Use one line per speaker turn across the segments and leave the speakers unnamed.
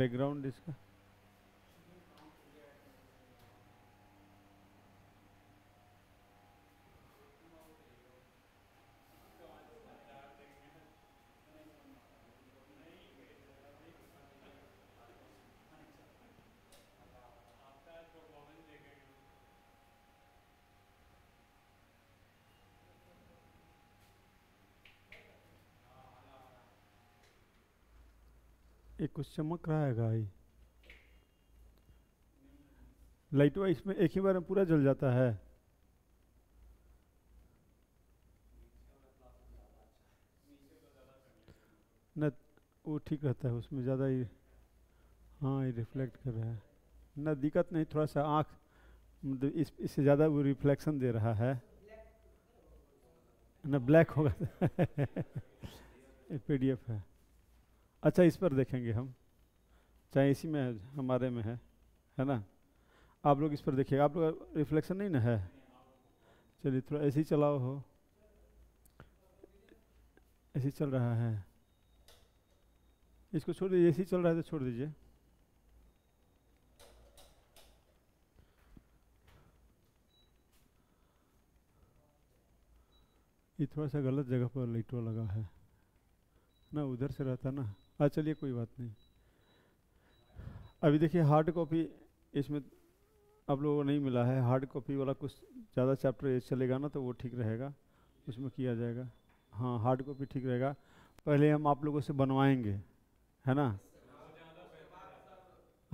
Background इसका कुछ चमक रहा है गाई लाइट वाइस में एक ही बार में पूरा जल जाता है न वो ठीक रहता है उसमें ज़्यादा ही हाँ ये रिफ्लेक्ट कर रहा है न दिक्कत नहीं थोड़ा सा आँख मतलब इस इससे ज़्यादा वो रिफ्लेक्शन दे रहा है न ब्लैक होगा पी डी एफ है अच्छा इस पर देखेंगे हम चाहे इसी में है हमारे में है है ना आप लोग इस पर देखिएगा आप लोग रिफ्लेक्शन नहीं ना है चलिए थोड़ा ऐसे ही चलाओ हो ऐसे चल रहा है इसको छोड़ दीजिए ऐसे ही चल रहा है तो छोड़ दीजिए ये थोड़ा सा गलत जगह पर लाइटो लगा है ना उधर से रहता ना हाँ चलिए कोई बात नहीं अभी देखिए हार्ड कॉपी इसमें आप लोगों को नहीं मिला है हार्ड कॉपी वाला कुछ ज़्यादा चैप्टर चलेगा ना तो वो ठीक रहेगा उसमें किया जाएगा हाँ हार्ड कॉपी ठीक रहेगा पहले हम आप लोगों से बनवाएंगे है ना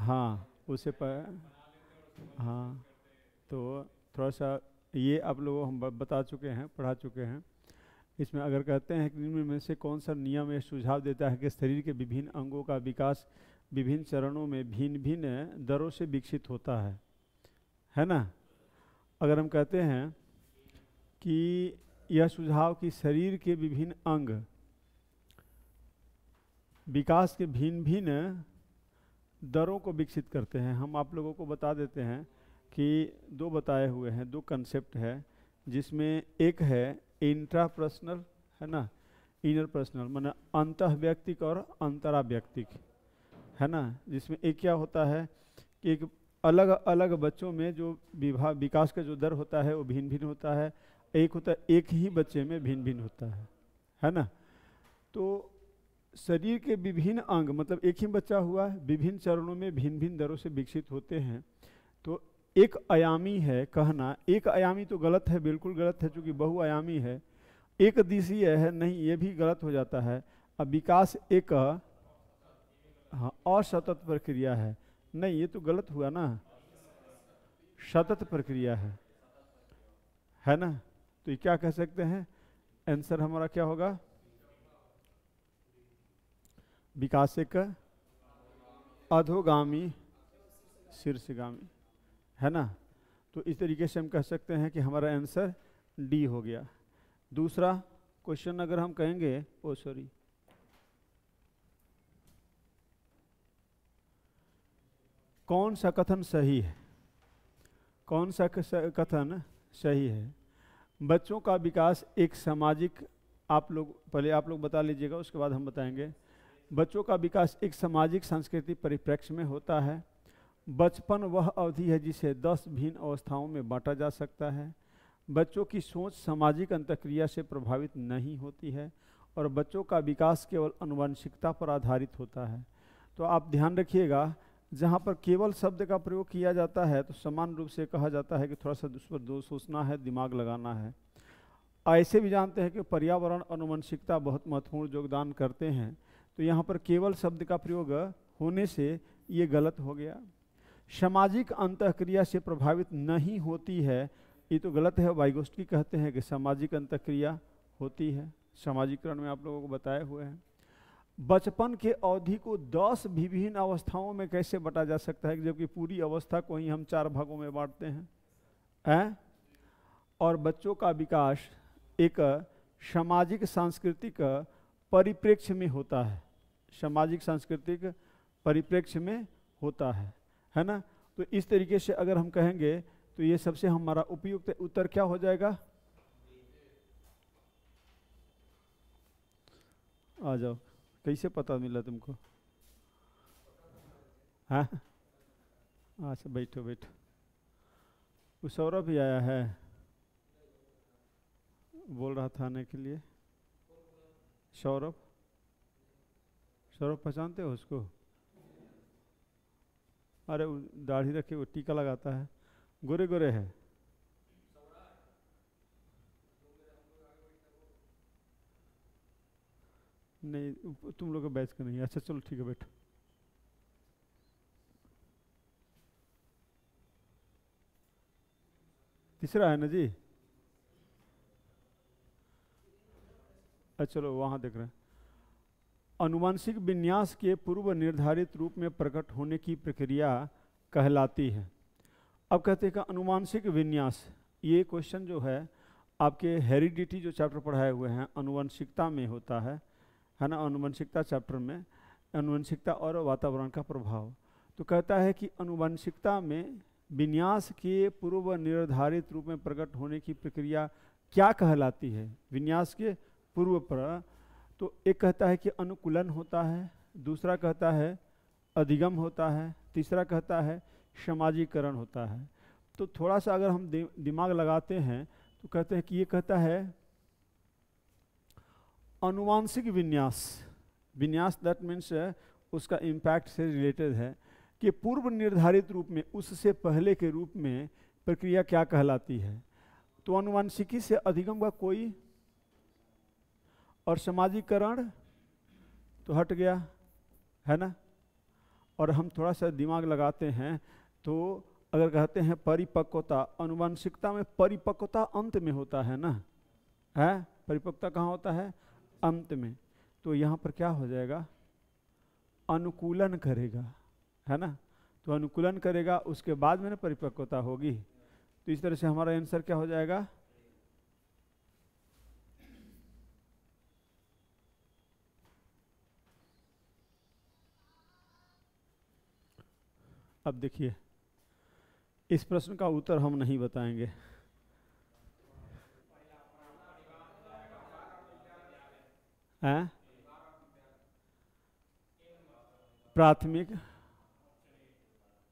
हाँ उसे पर हाँ तो थोड़ा सा ये आप लोगों हम बता चुके हैं पढ़ा चुके हैं इसमें अगर कहते हैं कि निम्न में से कौन सा नियम यह सुझाव देता है कि शरीर के विभिन्न अंगों का विकास विभिन्न चरणों में भिन्न भिन्न दरों से विकसित होता है है ना अगर हम कहते हैं कि यह सुझाव कि शरीर के विभिन्न अंग विकास के भिन्न भिन्न दरों को विकसित करते हैं हम आप लोगों को बता देते हैं कि दो बताए हुए हैं दो कंसेप्ट है जिसमें एक है इंट्रा पर्सनल है ना इनर पर्सनल मैंने अंत व्यक्तिक और अंतरा व्यक्तिक है ना जिसमें एक क्या होता है कि एक अलग अलग बच्चों में जो विभाग विकास का जो दर होता है वो भिन्न भिन्न होता है एक होता है एक ही बच्चे में भिन्न भिन्न होता है है ना तो शरीर के विभिन्न अंग मतलब एक ही बच्चा हुआ है विभिन्न चरणों में भिन्न भिन्न दरों से विकसित होते हैं तो एक आयामी है कहना एक आयामी तो गलत है बिल्कुल गलत है चूँकि बहुआयामी है एक दिशीय है नहीं ये भी गलत हो जाता है अब विकास एक हाँ असतत प्रक्रिया है नहीं ये तो गलत हुआ ना सतत प्रक्रिया है है ना तो ये क्या कह सकते हैं आंसर हमारा क्या होगा विकास एक अधोगामी शीर्षगामी है ना तो इस तरीके से हम कह सकते हैं कि हमारा आंसर डी हो गया दूसरा क्वेश्चन अगर हम कहेंगे ओ सॉरी कौन सा कथन सही है कौन सा कथन सही है बच्चों का विकास एक सामाजिक आप लोग पहले आप लोग बता लीजिएगा उसके बाद हम बताएंगे बच्चों का विकास एक सामाजिक सांस्कृतिक परिप्रेक्ष्य में होता है बचपन वह अवधि है जिसे दस भिन्न अवस्थाओं में बांटा जा सकता है बच्चों की सोच सामाजिक अंतक्रिया से प्रभावित नहीं होती है और बच्चों का विकास केवल अनुवंशिकता पर आधारित होता है तो आप ध्यान रखिएगा जहाँ पर केवल शब्द का प्रयोग किया जाता है तो समान रूप से कहा जाता है कि थोड़ा सा उस पर दो सोचना है दिमाग लगाना है ऐसे भी जानते हैं कि पर्यावरण अनुवंशिकता बहुत महत्वपूर्ण योगदान करते हैं तो यहाँ पर केवल शब्द का प्रयोग होने से ये गलत हो गया सामाजिक अंतक्रिया से प्रभावित नहीं होती है ये तो गलत है वाइगोस्की कहते हैं कि सामाजिक अंतक्रिया होती है सामाजिकरण में आप लोगों को बताए हुए हैं बचपन के अवधि को दस विभिन्न अवस्थाओं में कैसे बटा जा सकता है जबकि पूरी अवस्था को ही हम चार भागों में बांटते हैं हैं और बच्चों का विकास एक सामाजिक सांस्कृतिक परिप्रेक्ष्य में होता है सामाजिक सांस्कृतिक परिप्रेक्ष्य में होता है है ना तो इस तरीके से अगर हम कहेंगे तो ये सबसे हमारा उपयुक्त उत्तर क्या हो जाएगा आ जाओ कैसे पता मिला तुमको हाँ अच्छा बैठो बैठो वो सौरभ भी आया है बोल रहा था आने के लिए सौरभ सौरभ पहचानते हो उसको अरे दाढ़ी रखे वो टीका लगाता है गोरे गोरे है नहीं तुम लोग बैच का नहीं अच्छा चलो ठीक है बैठो तीसरा है ना जी अच्छा चलो वहाँ देख रहे हैं अनुवांशिक विन्यास के पूर्व निर्धारित रूप में प्रकट होने की प्रक्रिया कहलाती है अब कहते हैं अनुवांशिक विन्यास ये क्वेश्चन जो है आपके हेरिडिटी जो चैप्टर पढ़ाए हुए हैं अनुवंशिकता में होता है है ना अनुवंशिकता चैप्टर में अनुवंशिकता और वातावरण का प्रभाव तो कहता है कि अनुवंशिकता में विन्यास के पूर्व निर्धारित रूप में प्रकट होने की प्रक्रिया क्या कहलाती है विन्यास के पूर्व पर तो एक कहता है कि अनुकूलन होता है दूसरा कहता है अधिगम होता है तीसरा कहता है समाजीकरण होता है तो थोड़ा सा अगर हम दिमाग लगाते हैं तो कहते हैं कि ये कहता है अनुवांशिक विन्यास विन्यास दैट मीन्स उसका इम्पैक्ट से रिलेटेड है कि पूर्व निर्धारित रूप में उससे पहले के रूप में प्रक्रिया क्या कहलाती है तो अनुवांशिकी से अधिगम का कोई और सामाजिकरण तो हट गया है ना और हम थोड़ा सा दिमाग लगाते हैं तो अगर कहते हैं परिपक्वता अनुवंशिकता में परिपक्वता अंत में होता है ना है परिपक्वता कहाँ होता है अंत में तो यहाँ पर क्या हो जाएगा अनुकूलन करेगा है ना तो अनुकूलन करेगा उसके बाद में ना परिपक्वता होगी तो इस तरह से हमारा आंसर क्या हो जाएगा अब देखिए इस प्रश्न का उत्तर हम नहीं बताएंगे हैं प्राथमिक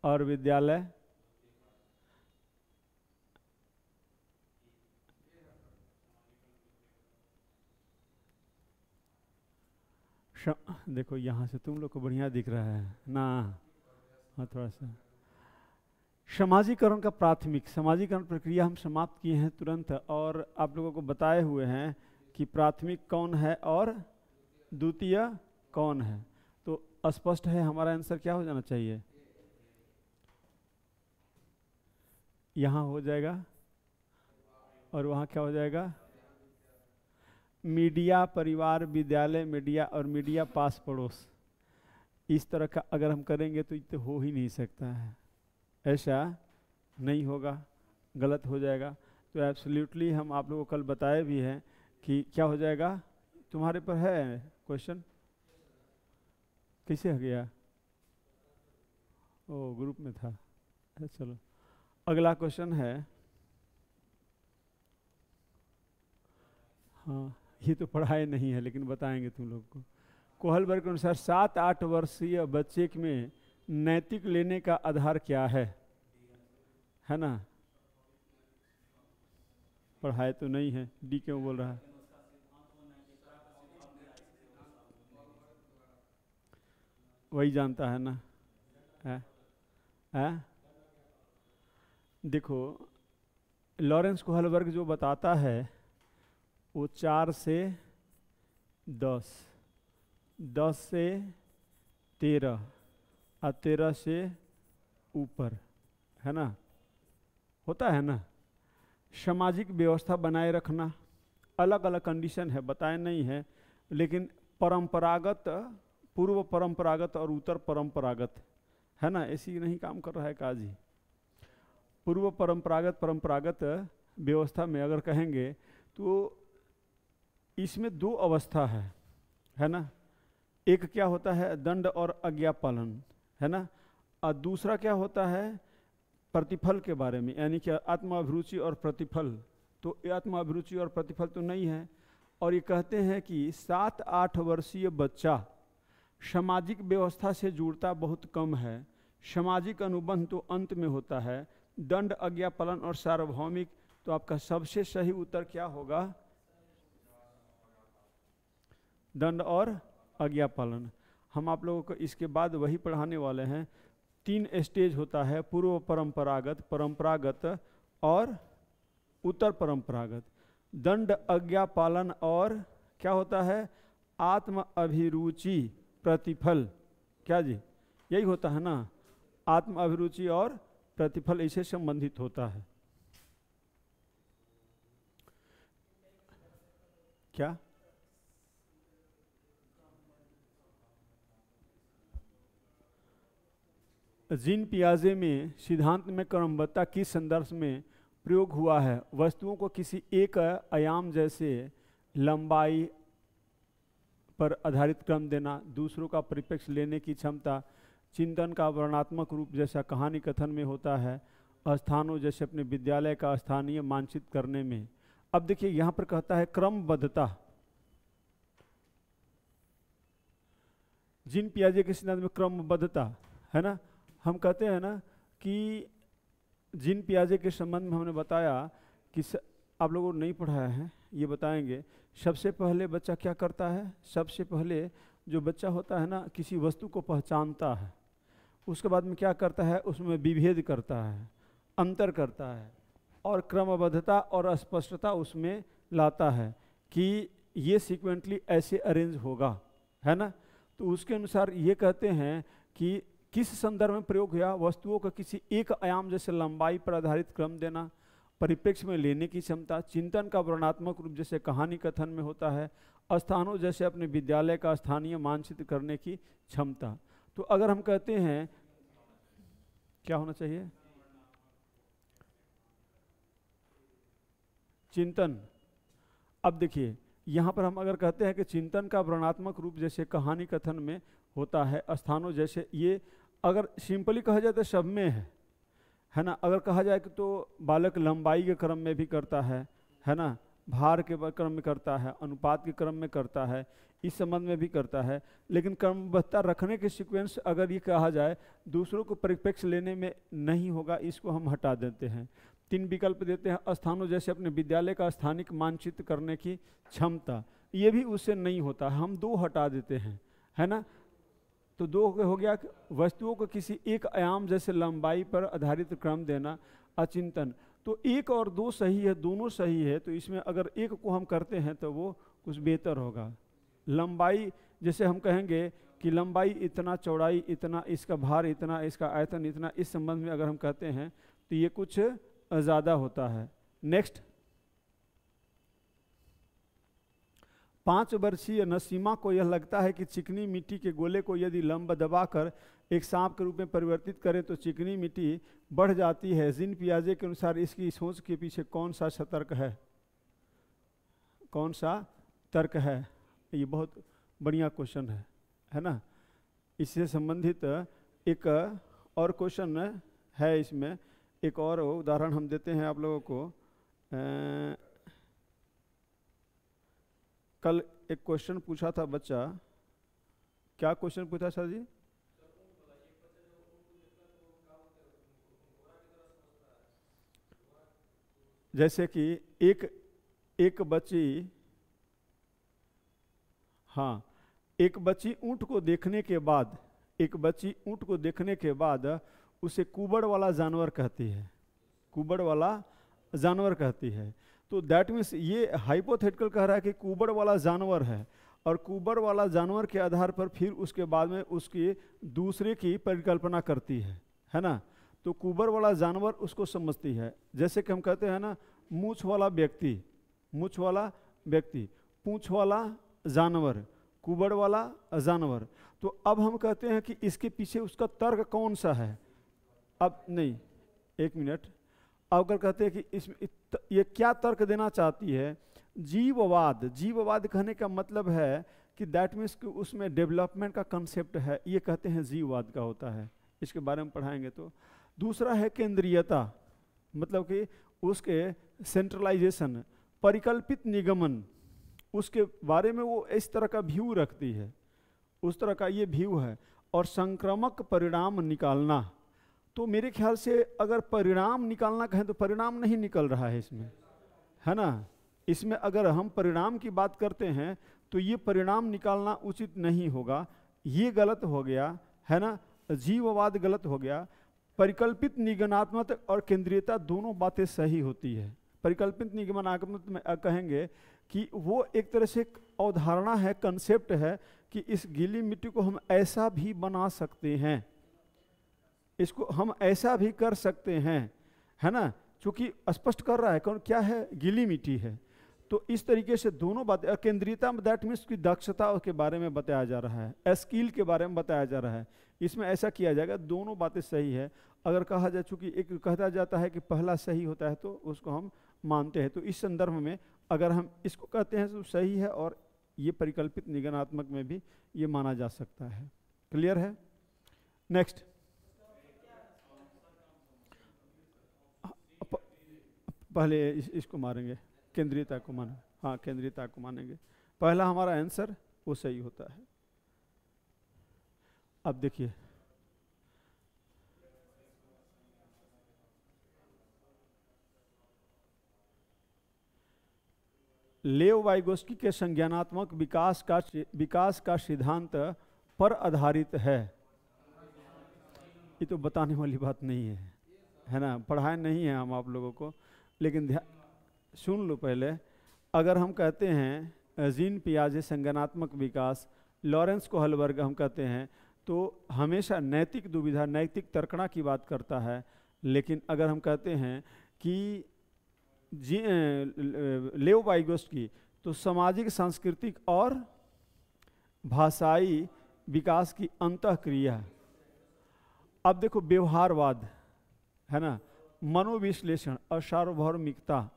और विद्यालय देखो यहां से तुम लोग को बढ़िया दिख रहा है ना हाँ थोड़ा सा समाजीकरण का प्राथमिक समाजीकरण प्रक्रिया हम समाप्त किए हैं तुरंत और आप लोगों को बताए हुए हैं कि प्राथमिक कौन है और द्वितीय कौन है तो स्पष्ट है हमारा आंसर क्या हो जाना चाहिए यहाँ हो जाएगा और वहाँ क्या हो जाएगा मीडिया परिवार विद्यालय मीडिया और मीडिया पास पड़ोस इस तरह का अगर हम करेंगे तो तो हो ही नहीं सकता है ऐसा नहीं होगा गलत हो जाएगा तो एब्सोल्युटली हम आप लोगों को कल बताए भी हैं कि क्या हो जाएगा तुम्हारे पर है क्वेश्चन किसे हो गया ओ ग्रुप में था अच्छा, चलो अगला क्वेश्चन है हाँ ये तो पढ़ाए नहीं है लेकिन बताएंगे तुम लोग को कोहलबर्ग के अनुसार सात आठ वर्षीय बच्चे में नैतिक लेने का आधार क्या है है ना पढ़ाए तो नहीं है डी क्यों बोल रहा है वही जानता है ना है, है? देखो लॉरेंस कोहलबर्ग जो बताता है वो चार से दस दस से तेरह और तेरह से ऊपर है ना होता है ना सामाजिक व्यवस्था बनाए रखना अलग अलग कंडीशन है बताए नहीं है लेकिन परंपरागत पूर्व परंपरागत और उत्तर परंपरागत है ना ऐसी नहीं काम कर रहा है काज ही पूर्व परंपरागत परंपरागत व्यवस्था में अगर कहेंगे तो इसमें दो अवस्था है है ना एक क्या होता है दंड और अज्ञापालन पालन है ना और दूसरा क्या होता है प्रतिफल के बारे में यानी कि आत्माभिरुचि और प्रतिफल तो आत्माभिरुचि और प्रतिफल तो नहीं है और ये कहते हैं कि सात आठ वर्षीय बच्चा सामाजिक व्यवस्था से जुड़ता बहुत कम है सामाजिक अनुबंध तो अंत में होता है दंड अज्ञापालन और सार्वभौमिक तो आपका सबसे सही उत्तर क्या होगा दंड और आज्ञा पालन हम आप लोगों को इसके बाद वही पढ़ाने वाले हैं तीन स्टेज होता है पूर्व परंपरागत परंपरागत और उत्तर परंपरागत दंड आज्ञा पालन और क्या होता है आत्म अभिरुचि प्रतिफल क्या जी यही होता है ना आत्म अभिरुचि और प्रतिफल इसे संबंधित होता है क्या जिन पियाजे में सिद्धांत में क्रमबद्धता किस संदर्भ में प्रयोग हुआ है वस्तुओं को किसी एक आयाम जैसे लंबाई पर आधारित क्रम देना दूसरों का परिप्रेक्ष्य लेने की क्षमता चिंतन का वर्णात्मक रूप जैसा कहानी कथन में होता है स्थानों जैसे अपने विद्यालय का स्थानीय मानचित करने में अब देखिए यहाँ पर कहता है क्रमबद्धता जिन पियाजे के सिद्धांत में क्रमबद्धता है ना हम कहते हैं ना कि जिन प्याजे के संबंध में हमने बताया कि स, आप लोगों को नहीं पढ़ाया है ये बताएंगे सबसे पहले बच्चा क्या करता है सबसे पहले जो बच्चा होता है ना किसी वस्तु को पहचानता है उसके बाद में क्या करता है उसमें विभेद करता है अंतर करता है और क्रमबद्धता और स्पष्टता उसमें लाता है कि ये सिक्वेंटली ऐसे अरेंज होगा है ना तो उसके अनुसार ये कहते हैं कि किस संदर्भ में प्रयोग हुआ वस्तुओं का किसी एक आयाम जैसे लंबाई पर आधारित क्रम देना परिप्रेक्ष्य में लेने की क्षमता चिंतन का वर्णात्मक रूप जैसे कहानी कथन में होता है स्थानों जैसे अपने विद्यालय का स्थानीय मानचित्र करने की क्षमता तो अगर हम कहते हैं क्या होना चाहिए चिंतन अब देखिए यहाँ पर हम अगर कहते हैं कि चिंतन का वर्णात्मक रूप जैसे कहानी कथन में होता है स्थानों जैसे ये अगर सिंपली कहा जाए तो सब में है है ना अगर कहा जाए कि तो बालक लंबाई के क्रम में भी करता है है ना भार के क्रम में करता है अनुपात के क्रम में करता है इस संबंध में भी करता है लेकिन क्रमबद्धता रखने के सीक्वेंस अगर ये कहा जाए दूसरों को परिप्रेक्ष्य लेने में नहीं होगा इसको हम हटा देते हैं तीन विकल्प देते हैं स्थानों जैसे अपने विद्यालय का स्थानिक मानचित्र करने की क्षमता ये भी उससे नहीं होता हम दो हटा देते हैं है ना तो दो हो गया वस्तुओं को किसी एक आयाम जैसे लंबाई पर आधारित क्रम देना अचिंतन तो एक और दो सही है दोनों सही है तो इसमें अगर एक को हम करते हैं तो वो कुछ बेहतर होगा लंबाई जैसे हम कहेंगे कि लंबाई इतना चौड़ाई इतना इसका भार इतना इसका आयतन इतना इस संबंध में अगर हम कहते हैं तो ये कुछ ज़्यादा होता है नेक्स्ट पाँच वर्षीय नसीमा को यह लगता है कि चिकनी मिट्टी के गोले को यदि लंब दबाकर एक सांप के रूप में परिवर्तित करें तो चिकनी मिट्टी बढ़ जाती है जिन पियाजे के अनुसार इसकी सोच के पीछे कौन सा सतर्क है कौन सा तर्क है ये बहुत बढ़िया क्वेश्चन है है ना इससे संबंधित एक और क्वेश्चन है इसमें एक और उदाहरण हम देते हैं आप लोगों को कल एक क्वेश्चन पूछा था बच्चा क्या क्वेश्चन पूछा सर जी जैसे कि एक एक बच्ची हाँ एक बच्ची ऊँट को देखने के बाद एक बच्ची ऊँट को देखने के बाद उसे कुबड़ वाला जानवर कहती है कुबड़ वाला जानवर कहती है तो दैट मीन्स ये हाइपोथेटिकल कह रहा है कि कुबर वाला जानवर है और कुबर वाला जानवर के आधार पर फिर उसके बाद में उसकी दूसरे की परिकल्पना करती है है ना तो कुबर वाला जानवर उसको समझती है जैसे कि हम कहते हैं ना मूछ वाला व्यक्ति मूछ वाला व्यक्ति पूछ वाला जानवर कुबर वाला जानवर तो अब हम कहते हैं कि इसके पीछे उसका तर्क कौन सा है अब नहीं एक मिनट अवगर अगर कहते हैं कि इसमें ये क्या तर्क देना चाहती है जीववाद जीववाद कहने का मतलब है कि दैट मीन्स कि उसमें डेवलपमेंट का कंसेप्ट है ये कहते हैं जीववाद का होता है इसके बारे में पढ़ाएंगे तो दूसरा है केंद्रीयता मतलब कि उसके सेंट्रलाइजेशन परिकल्पित निगमन उसके बारे में वो इस तरह का व्यू रखती है उस तरह का ये व्यू है और संक्रामक परिणाम निकालना तो मेरे ख्याल से अगर परिणाम निकालना कहें तो परिणाम नहीं निकल रहा है इसमें है ना इसमें अगर हम परिणाम की बात करते हैं तो ये परिणाम निकालना उचित नहीं होगा ये गलत हो गया है ना जीववाद गलत हो गया परिकल्पित निगमनात्मक और केंद्रीयता दोनों बातें सही होती है परिकल्पित निगमनात्मक में कहेंगे कि वो एक तरह से अवधारणा है कंसेप्ट है कि इस गीली मिट्टी को हम ऐसा भी बना सकते हैं इसको हम ऐसा भी कर सकते हैं है ना क्योंकि स्पष्ट कर रहा है कौन क्या है गीली मिट्टी है तो इस तरीके से दोनों बातें केंद्रीयता में दैट मीन्स की दक्षता के बारे में बताया जा रहा है स्किल के बारे में बताया जा रहा है इसमें ऐसा किया जाएगा दोनों बातें सही है अगर कहा जाए चूँकि एक कहता जाता है कि पहला सही होता है तो उसको हम मानते हैं तो इस संदर्भ में अगर हम इसको कहते हैं तो सही है और ये परिकल्पित निगनात्मक में भी ये माना जा सकता है क्लियर है नेक्स्ट पहले इस, इसको मारेंगे केंद्रीयता को मानेंगे हाँ केंद्रीयता को मानेंगे पहला हमारा आंसर वो सही होता है अब देखिए लेव वाइगोस्की के संज्ञानात्मक विकास का विकास का सिद्धांत पर आधारित है ये तो बताने वाली बात नहीं है है ना पढ़ाए नहीं है हम आप लोगों को लेकिन ध्यान सुन लो पहले अगर हम कहते हैं जीन पियाजे संगनात्मक विकास लॉरेंस हलवर्ग हम कहते हैं तो हमेशा नैतिक दुविधा नैतिक तर्कणा की बात करता है लेकिन अगर हम कहते हैं कि जी लेव बाइगोस्ट की तो सामाजिक सांस्कृतिक और भाषाई विकास की अंत क्रिया अब देखो व्यवहारवाद है ना मनोविश्लेषण और सार्वभौमिकता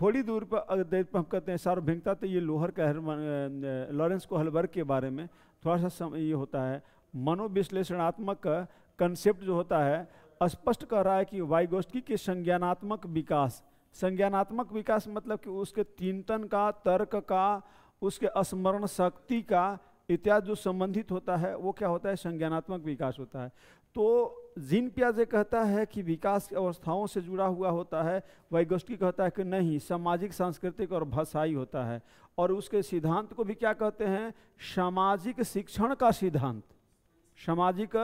थोड़ी दूर पर अद्वैत पर हम कहते हैं सार्वभिकता तो ये लोहर का लॉरेंस को हलबर्ग के बारे में थोड़ा सा समय ये होता है मनोविश्लेषणात्मक कंसेप्ट जो होता है स्पष्ट कह रहा है कि वाइगोष्ठी के संज्ञानात्मक विकास संज्ञानात्मक विकास मतलब कि उसके चिंतन का तर्क का उसके स्मरण शक्ति का इत्यादि जो संबंधित होता है वो क्या होता है संज्ञानात्मक विकास होता है तो जीन प्याजे कहता है कि विकास की अवस्थाओं से जुड़ा हुआ होता है वैगोष्ठी कहता है कि नहीं सामाजिक सांस्कृतिक और भाषाई होता है और उसके सिद्धांत को भी क्या कहते हैं सामाजिक शिक्षण का सिद्धांत सामाजिक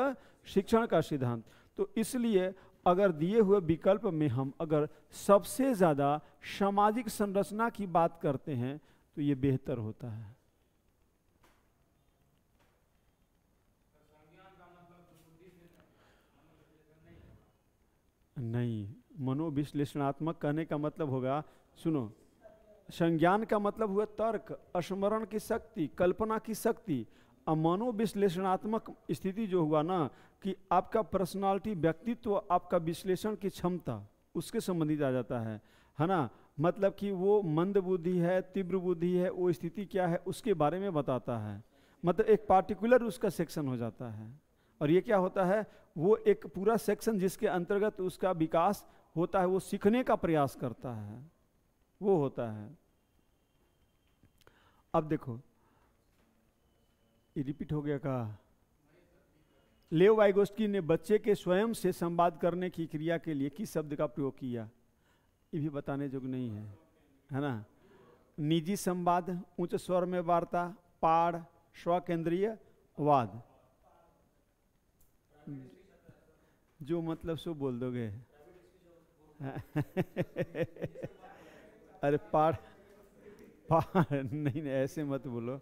शिक्षण का सिद्धांत तो इसलिए अगर दिए हुए विकल्प में हम अगर सबसे ज़्यादा सामाजिक संरचना की बात करते हैं तो ये बेहतर होता है नहीं मनोविश्लेषणात्मक कहने का मतलब होगा सुनो संज्ञान का मतलब हुआ तर्क स्मरण की शक्ति कल्पना की शक्ति और मनोविश्लेषणात्मक स्थिति जो हुआ ना कि आपका पर्सनालिटी व्यक्तित्व आपका विश्लेषण की क्षमता उसके संबंधित आ जाता है है ना मतलब कि वो मंद बुद्धि है तीव्र बुद्धि है वो स्थिति क्या है उसके बारे में बताता है मतलब एक पार्टिकुलर उसका सेक्शन हो जाता है और ये क्या होता है वो एक पूरा सेक्शन जिसके अंतर्गत उसका विकास होता है वो सीखने का प्रयास करता है वो होता है अब देखो ये रिपीट हो गया का लेव वाइगोस्की ने बच्चे के स्वयं से संवाद करने की क्रिया के लिए किस शब्द का प्रयोग किया ये भी बताने जोग नहीं है है ना निजी संवाद उच्च स्वर में वार्ता पाड़ केंद्रीय वाद जो मतलब सो बोल दोगे अरे पाड़ पाड़ नहीं नहीं ऐसे मत बोलो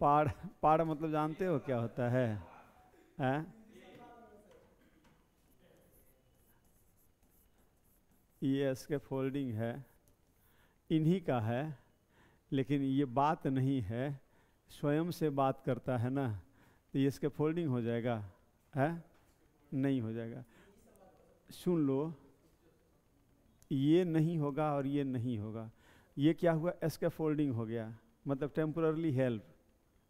पाड़ पाड़ मतलब जानते हो क्या होता है आ? ये इसके फोल्डिंग है इन्हीं का है लेकिन ये बात नहीं है स्वयं से बात करता है ना तो ये e इसके फोल्डिंग हो जाएगा है नहीं हो जाएगा सुन लो ये नहीं होगा और ये नहीं होगा ये क्या हुआ एस्के फोल्डिंग हो गया मतलब टेम्पोरली हेल्प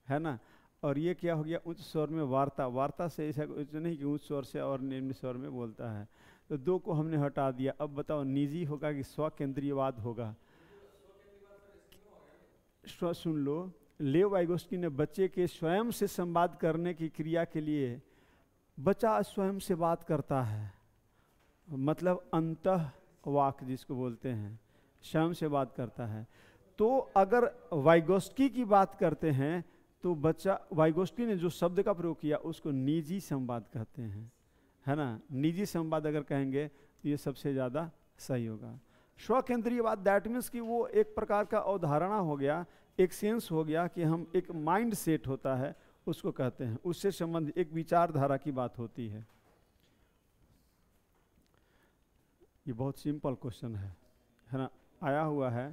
है ना और ये क्या हो गया उच्च स्वर में वार्ता वार्ता से ऐसा कुछ नहीं कि उच्च स्वर से और निम्न स्वर में बोलता है तो दो को हमने हटा दिया अब बताओ निजी होगा कि स्व केंद्रीयवाद होगा स्व सुन लो लेव आइगोस्की ने बच्चे के स्वयं से संवाद करने की क्रिया के लिए बचा स्वयं से बात करता है मतलब अंत वाक जिसको बोलते हैं स्वयं से बात करता है तो अगर वाइगोस्की की बात करते हैं तो बच्चा वाइगोस्की ने जो शब्द का प्रयोग किया उसको निजी संवाद कहते हैं है ना निजी संवाद अगर कहेंगे तो ये सबसे ज़्यादा सही होगा स्व बात दैट मीन्स कि वो एक प्रकार का अवधारणा हो गया एक सेंस हो गया कि हम एक माइंड सेट होता है उसको कहते हैं उससे संबंधित एक विचारधारा की बात होती है ये बहुत सिंपल क्वेश्चन है है ना आया हुआ है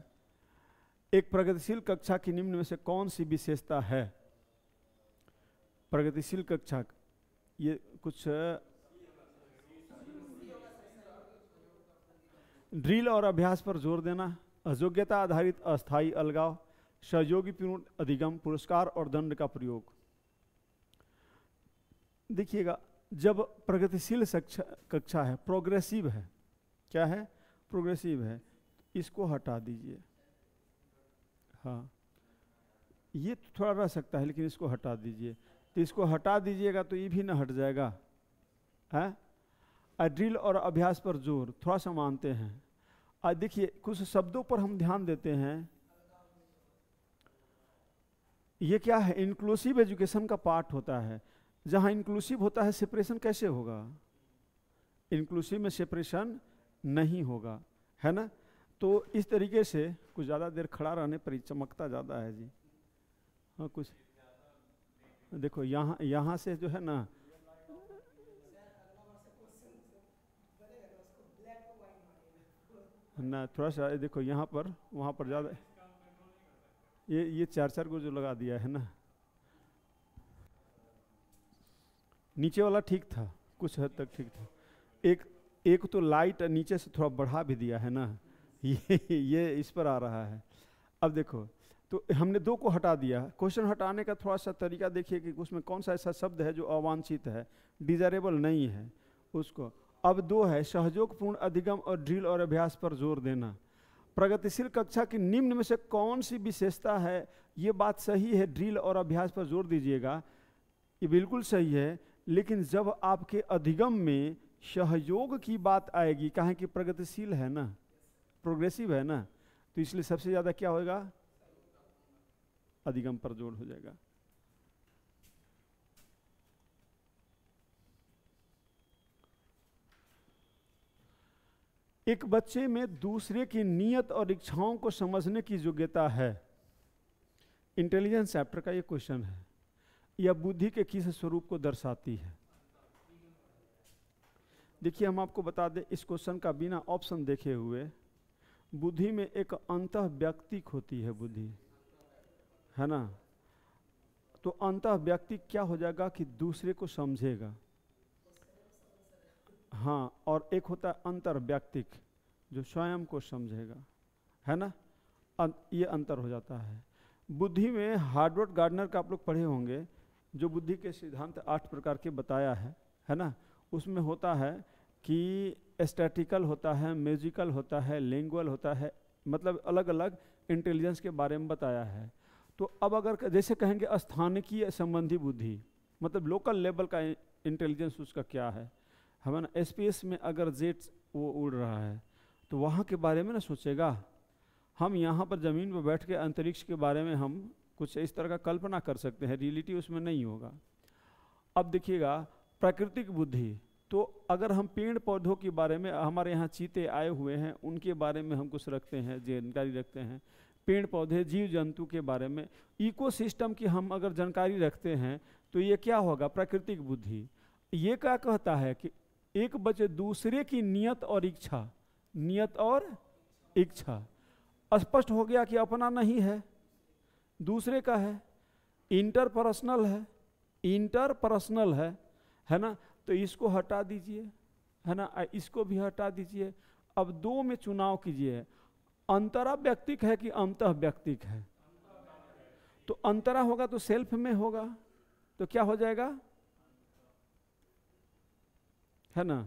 एक प्रगतिशील कक्षा की निम्न में से कौन सी विशेषता है प्रगतिशील कक्षा ये कुछ ड्रिल और अभ्यास पर जोर देना अयोग्यता आधारित अस्थायी अलगाव सहयोगी पूर्ण अधिगम पुरस्कार और दंड का प्रयोग देखिएगा जब प्रगतिशील कक्षा है प्रोग्रेसिव है क्या है प्रोग्रेसिव है इसको हटा दीजिए हाँ ये तो थोड़ा रह सकता है लेकिन इसको हटा दीजिए तो इसको हटा दीजिएगा तो ये भी ना हट जाएगा है ड्रिल और अभ्यास पर जोर थोड़ा सा मानते हैं आज देखिए कुछ शब्दों पर हम ध्यान देते हैं ये क्या है इंक्लूसिव एजुकेशन का पार्ट होता है जहाँ इंक्लूसिव होता है सेपरेशन कैसे होगा इंक्लूसिव में सेपरेशन नहीं होगा है ना तो इस तरीके से कुछ ज़्यादा देर खड़ा रहने पर चमकता ज़्यादा है जी हाँ कुछ देखो यहाँ यहाँ से जो है ना ना थोड़ा सा देखो यहाँ पर वहाँ पर ज़्यादा ये ये चार चार को जो लगा दिया है ना नीचे वाला ठीक था कुछ हद तक ठीक था एक एक तो लाइट नीचे से थोड़ा बढ़ा भी दिया है ना ये ये इस पर आ रहा है अब देखो तो हमने दो को हटा दिया क्वेश्चन हटाने का थोड़ा सा तरीका देखिए कि उसमें कौन सा ऐसा शब्द है जो अवांछित है डिजायरेबल नहीं है उसको अब दो है सहयोगपूर्ण अधिगम और ड्रिल और अभ्यास पर जोर देना प्रगतिशील कक्षा की निम्न में से कौन सी विशेषता है ये बात सही है ड्रिल और अभ्यास पर जोर दीजिएगा ये बिल्कुल सही है लेकिन जब आपके अधिगम में सहयोग की बात आएगी कहें कि प्रगतिशील है ना प्रोग्रेसिव है ना तो इसलिए सबसे ज़्यादा क्या होगा अधिगम पर जोर हो जाएगा एक बच्चे में दूसरे की नीयत और इच्छाओं को समझने की योग्यता है इंटेलिजेंस चैप्टर का ये क्वेश्चन है या बुद्धि के किस स्वरूप को दर्शाती है देखिए हम आपको बता दें इस क्वेश्चन का बिना ऑप्शन देखे हुए बुद्धि में एक अंत व्यक्तिक होती है बुद्धि है ना तो अंत व्यक्ति क्या हो जाएगा कि दूसरे को समझेगा हाँ और एक होता है अंतर व्यक्तिक जो स्वयं को समझेगा है ना अं, ये अंतर हो जाता है बुद्धि में हार्डवर्ड गार्डनर का आप लोग पढ़े होंगे जो बुद्धि के सिद्धांत आठ प्रकार के बताया है है ना उसमें होता है कि एस्टेटिकल होता है म्यूजिकल होता है लिंगुअल होता है मतलब अलग अलग इंटेलिजेंस के बारे में बताया है तो अब अगर जैसे कहेंगे स्थानिकीय संबंधी बुद्धि मतलब लोकल लेवल का इंटेलिजेंस उसका क्या है हमें ना स्पेस में अगर जेट वो उड़ रहा है तो वहाँ के बारे में ना सोचेगा हम यहाँ पर ज़मीन पर बैठ के अंतरिक्ष के बारे में हम कुछ इस तरह का कल्पना कर सकते हैं रियलिटी उसमें नहीं होगा अब देखिएगा प्राकृतिक बुद्धि तो अगर हम पेड़ पौधों के बारे में हमारे यहाँ चीते आए हुए हैं उनके बारे में हम कुछ रखते हैं जानकारी रखते हैं पेड़ पौधे जीव जंतु के बारे में इकोसिस्टम की हम अगर जानकारी रखते हैं तो ये क्या होगा प्राकृतिक बुद्धि ये क्या कहता है कि एक बच्चे दूसरे की नियत और इच्छा नियत और इच्छा स्पष्ट हो गया कि अपना नहीं है दूसरे का है इंटरपर्सनल है इंटरपर्सनल है है ना तो इसको हटा दीजिए है ना इसको भी हटा दीजिए अब दो में चुनाव कीजिए अंतरा व्यक्तिक है कि अंत व्यक्तिक है तो अंतरा होगा तो सेल्फ में होगा तो क्या हो जाएगा है ना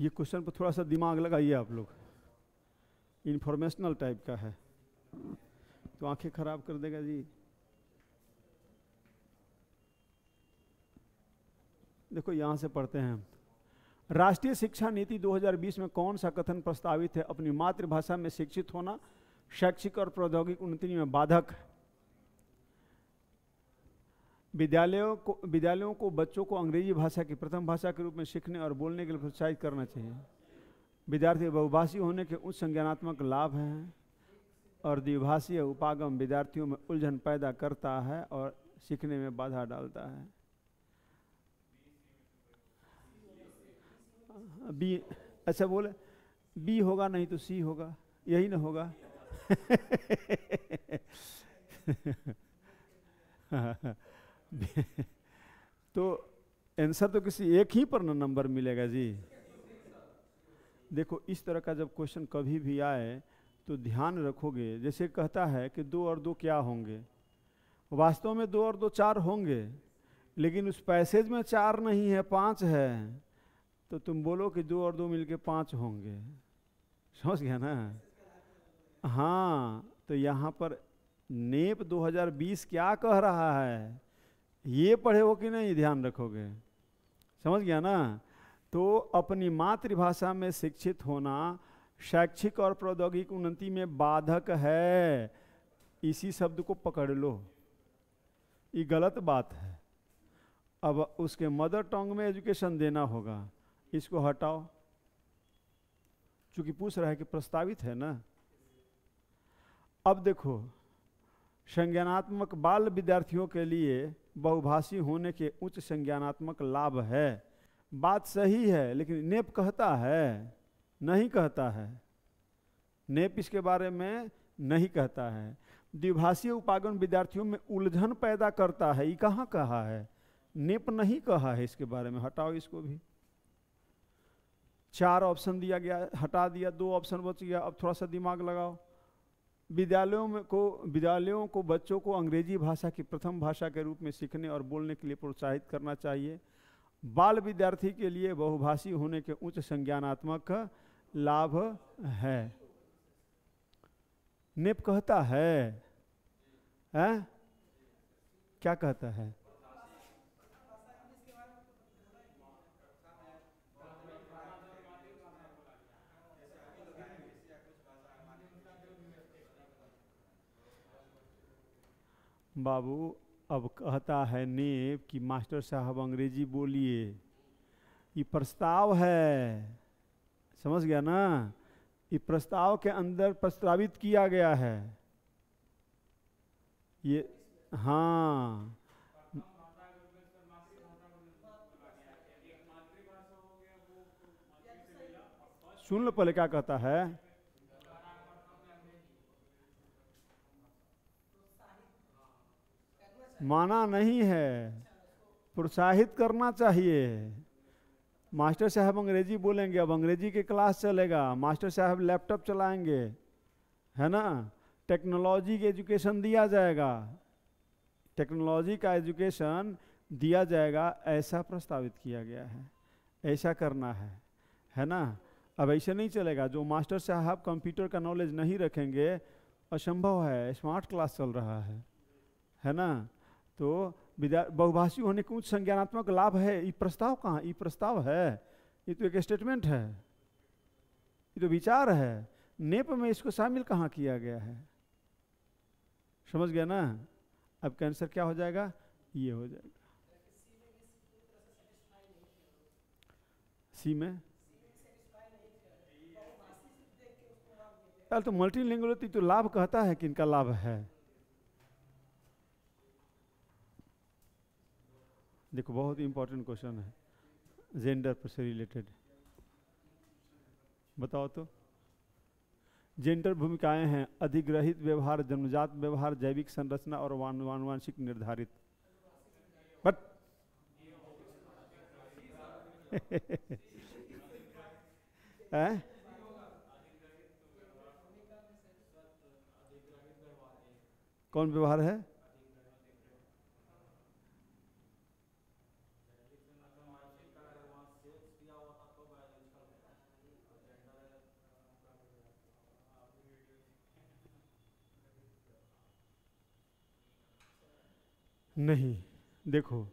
ये क्वेश्चन पर थोड़ा सा दिमाग लगाइए आप लोग इंफॉर्मेशनल टाइप का है तो आंखें खराब कर देगा जी देखो यहाँ से पढ़ते हैं राष्ट्रीय शिक्षा नीति 2020 में कौन सा कथन प्रस्तावित है अपनी मातृभाषा में शिक्षित होना शैक्षिक और प्रौद्योगिक उन्नति में बाधक है विद्यालयों को विद्यालयों को बच्चों को अंग्रेजी भाषा की प्रथम भाषा के रूप में सीखने और बोलने के लिए प्रोत्साहित करना चाहिए विद्यार्थी बहुभाषी होने के उच्च संज्ञानात्मक लाभ हैं और द्विभाषीय उपागम विद्यार्थियों में उलझन पैदा करता है और सीखने में बाधा डालता है बी अच्छा बोले बी होगा नहीं तो सी होगा यही ना होगा तो आंसर तो किसी एक ही पर ना नंबर मिलेगा जी देखो इस तरह का जब क्वेश्चन कभी भी आए तो ध्यान रखोगे जैसे कहता है कि दो और दो क्या होंगे वास्तव में दो और दो चार होंगे लेकिन उस पैसेज में चार नहीं है पाँच है तो तुम बोलो कि दो और दो मिलके पाँच होंगे समझ गया ना हाँ तो यहाँ पर नेप 2020 क्या कह रहा है ये पढ़े हो कि नहीं ध्यान रखोगे समझ गया ना तो अपनी मातृभाषा में शिक्षित होना शैक्षिक और प्रौद्योगिक उन्नति में बाधक है इसी शब्द को पकड़ लो ये गलत बात है अब उसके मदर टंग में एजुकेशन देना होगा इसको हटाओ चूंकि पूछ रहा है कि प्रस्तावित है ना अब देखो संज्ञानात्मक बाल विद्यार्थियों के लिए बहुभाषी होने के उच्च संज्ञानात्मक लाभ है बात सही है लेकिन नेप कहता है नहीं कहता है नेप इसके बारे में नहीं कहता है द्विभाषीय उपागम विद्यार्थियों में उलझन पैदा करता है ये कहाँ कहा है नेप नहीं कहा है इसके बारे में हटाओ इसको भी चार ऑप्शन दिया गया हटा दिया दो ऑप्शन बच गया अब थोड़ा सा दिमाग लगाओ विद्यालयों में को विद्यालयों को बच्चों को अंग्रेजी भाषा की प्रथम भाषा के रूप में सीखने और बोलने के लिए प्रोत्साहित करना चाहिए बाल विद्यार्थी के लिए बहुभाषी होने के उच्च संज्ञानात्मक लाभ है नेप कहता है हैं क्या कहता है बाबू अब कहता है नेब कि मास्टर साहब अंग्रेजी बोलिए ये प्रस्ताव है समझ गया ना ये प्रस्ताव के अंदर प्रस्तावित किया गया है ये हाँ सुन लो पहले क्या कहता है माना नहीं है प्रोत्साहित करना चाहिए मास्टर साहब अंग्रेजी बोलेंगे अब अंग्रेजी के क्लास चलेगा मास्टर साहब लैपटॉप चलाएंगे है ना टेक्नोलॉजी की एजुकेशन दिया जाएगा टेक्नोलॉजी का एजुकेशन दिया जाएगा ऐसा प्रस्तावित किया गया है ऐसा करना है है ना अब ऐसे नहीं चलेगा जो मास्टर साहब कंप्यूटर का नॉलेज नहीं रखेंगे असंभव है स्मार्ट क्लास चल रहा है है ना तो विद्या बहुभाषी होने के उच्च संज्ञानात्मक लाभ है ये प्रस्ताव कहाँ ये प्रस्ताव है ये तो एक स्टेटमेंट है ये तो विचार है नेप में इसको शामिल कहाँ किया गया है समझ गया ना अब कैंसर क्या हो जाएगा ये हो जाएगा सी में तो मल्टी लैंग्वेज तो लाभ कहता है कि इनका लाभ है देखो बहुत इंपॉर्टेंट क्वेश्चन है जेंडर से रिलेटेड बताओ तो जेंडर भूमिकाएं हैं अधिग्रहित व्यवहार जन्मजात व्यवहार जैविक संरचना और वानुवांशिक निर्धारित बट कौन व्यवहार है नहीं देखो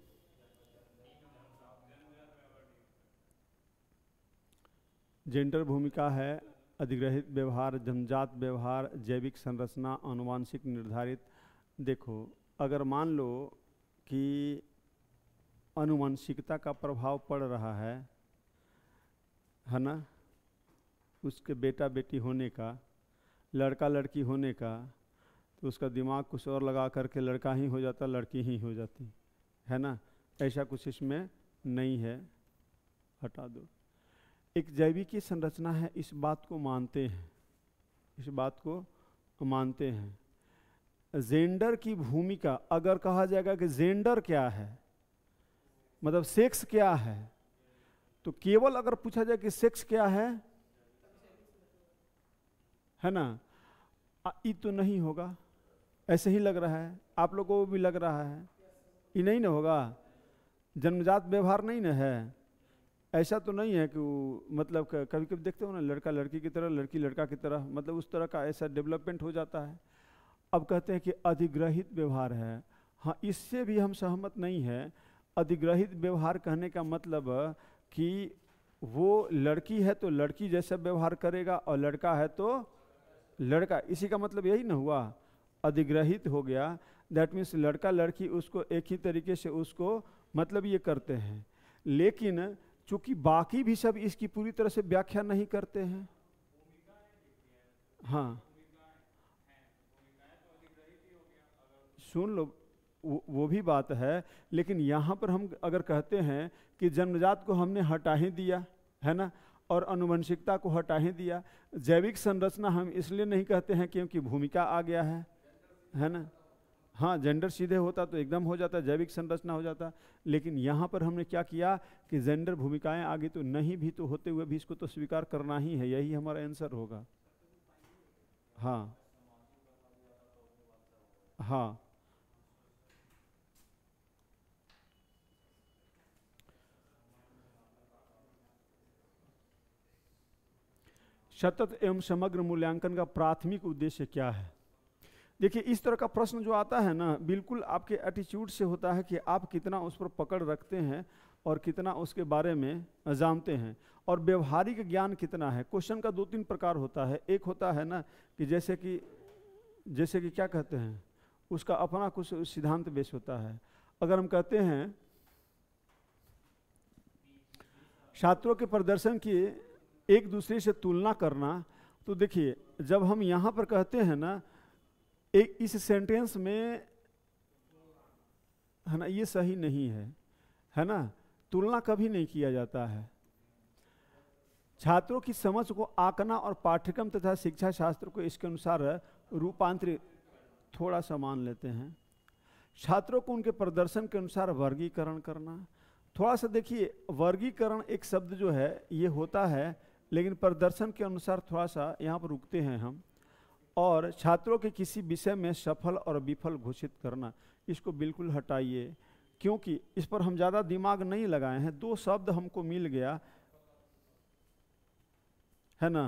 जेंडर भूमिका है अधिग्रहित व्यवहार जनजात व्यवहार जैविक संरचना आनुवांशिक निर्धारित देखो अगर मान लो कि अनुवांशिकता का प्रभाव पड़ रहा है है ना उसके बेटा बेटी होने का लड़का लड़की होने का तो उसका दिमाग कुछ और लगा करके लड़का ही हो जाता लड़की ही हो जाती है ना ऐसा कुछ इसमें नहीं है हटा दो एक जैविकी संरचना है इस बात को मानते हैं इस बात को मानते हैं जेंडर की भूमिका अगर कहा जाएगा कि जेंडर क्या है मतलब सेक्स क्या है तो केवल अगर पूछा जाए कि सेक्स क्या है है ना ये तो नहीं होगा ऐसे ही लग रहा है आप लोगों को भी लग रहा है ये नहीं ना होगा जन्मजात व्यवहार नहीं ना है ऐसा तो नहीं है कि वो मतलब कभी कभी देखते हो ना लड़का लड़की की तरह लड़की लड़का की तरह मतलब उस तरह का ऐसा डेवलपमेंट हो जाता है अब कहते हैं कि अधिग्रहित व्यवहार है हाँ इससे भी हम सहमत नहीं है अधिग्रहित व्यवहार कहने का मतलब कि वो लड़की है तो लड़की जैसा व्यवहार करेगा और लड़का है तो लड़का इसी का मतलब यही ना हुआ अधिग्रहित हो गया दैट मीन्स लड़का लड़की उसको एक ही तरीके से उसको मतलब ये करते हैं लेकिन चूंकि बाकी भी सब इसकी पूरी तरह से व्याख्या नहीं करते हैं हाँ सुन लो वो भी बात है लेकिन यहाँ पर हम अगर कहते हैं कि जन्मजात को हमने हटा ही दिया है ना और अनुवंशिकता को हटा ही दिया जैविक संरचना हम इसलिए नहीं कहते हैं क्योंकि भूमिका आ गया है है ना हाँ जेंडर सीधे होता तो एकदम हो जाता जैविक संरचना हो जाता लेकिन यहाँ पर हमने क्या किया कि जेंडर भूमिकाएं आगे तो नहीं भी तो होते हुए भी इसको तो स्वीकार करना ही है यही हमारा आंसर होगा हाँ हाँ सतत एवं समग्र मूल्यांकन का प्राथमिक उद्देश्य क्या है देखिए इस तरह का प्रश्न जो आता है ना बिल्कुल आपके एटीट्यूड से होता है कि आप कितना उस पर पकड़ रखते हैं और कितना उसके बारे में जानते हैं और व्यवहारिक ज्ञान कितना है क्वेश्चन का दो तीन प्रकार होता है एक होता है ना कि जैसे कि जैसे कि क्या कहते हैं उसका अपना कुछ सिद्धांत बेस होता है अगर हम कहते हैं छात्रों के प्रदर्शन की एक दूसरे से तुलना करना तो देखिए जब हम यहाँ पर कहते हैं ना एक इस सेंटेंस में है ना ये सही नहीं है है ना तुलना कभी नहीं किया जाता है छात्रों की समझ को आंकना और पाठ्यक्रम तथा शिक्षा शास्त्र को इसके अनुसार रूपांतरित थोड़ा सा मान लेते हैं छात्रों को उनके प्रदर्शन के अनुसार वर्गीकरण करना थोड़ा सा देखिए वर्गीकरण एक शब्द जो है ये होता है लेकिन प्रदर्शन के अनुसार थोड़ा सा यहाँ पर रुकते हैं हम और छात्रों के किसी विषय में सफल और विफल घोषित करना इसको बिल्कुल हटाइए क्योंकि इस पर हम ज़्यादा दिमाग नहीं लगाए हैं दो शब्द हमको मिल गया है ना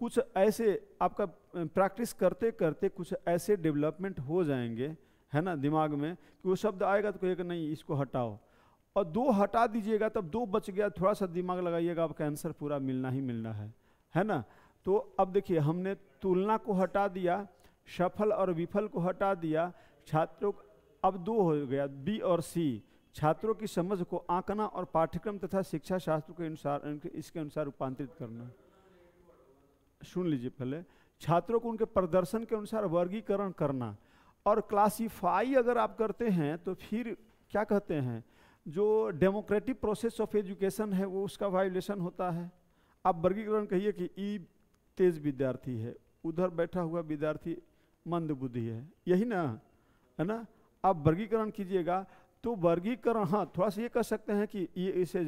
कुछ ऐसे आपका प्रैक्टिस करते करते कुछ ऐसे डेवलपमेंट हो जाएंगे है ना दिमाग में कि वो शब्द आएगा तो कहेगा नहीं इसको हटाओ और दो हटा दीजिएगा तब दो बच गया थोड़ा सा दिमाग लगाइएगा आपका आंसर पूरा मिलना ही मिलना है है ना तो अब देखिए हमने तुलना को हटा दिया सफल और विफल को हटा दिया छात्रों अब दो हो गया बी और सी छात्रों की समझ को आंकना और पाठ्यक्रम तथा शिक्षा शास्त्र के अनुसार इसके अनुसार रूपांतरित करना सुन लीजिए पहले छात्रों को उनके प्रदर्शन के अनुसार वर्गीकरण करना और क्लासीफाई अगर आप करते हैं तो फिर क्या कहते हैं जो डेमोक्रेटिक प्रोसेस ऑफ एजुकेशन है वो उसका वायोलेशन होता है आप वर्गीकरण कहिए कि ई तेज विद्यार्थी है उधर बैठा हुआ विद्यार्थी मंद बुद्धि है यही ना है ना आप वर्गीकरण कीजिएगा तो वर्गीकरण हाँ थोड़ा सा ये कह सकते हैं कि ये इसे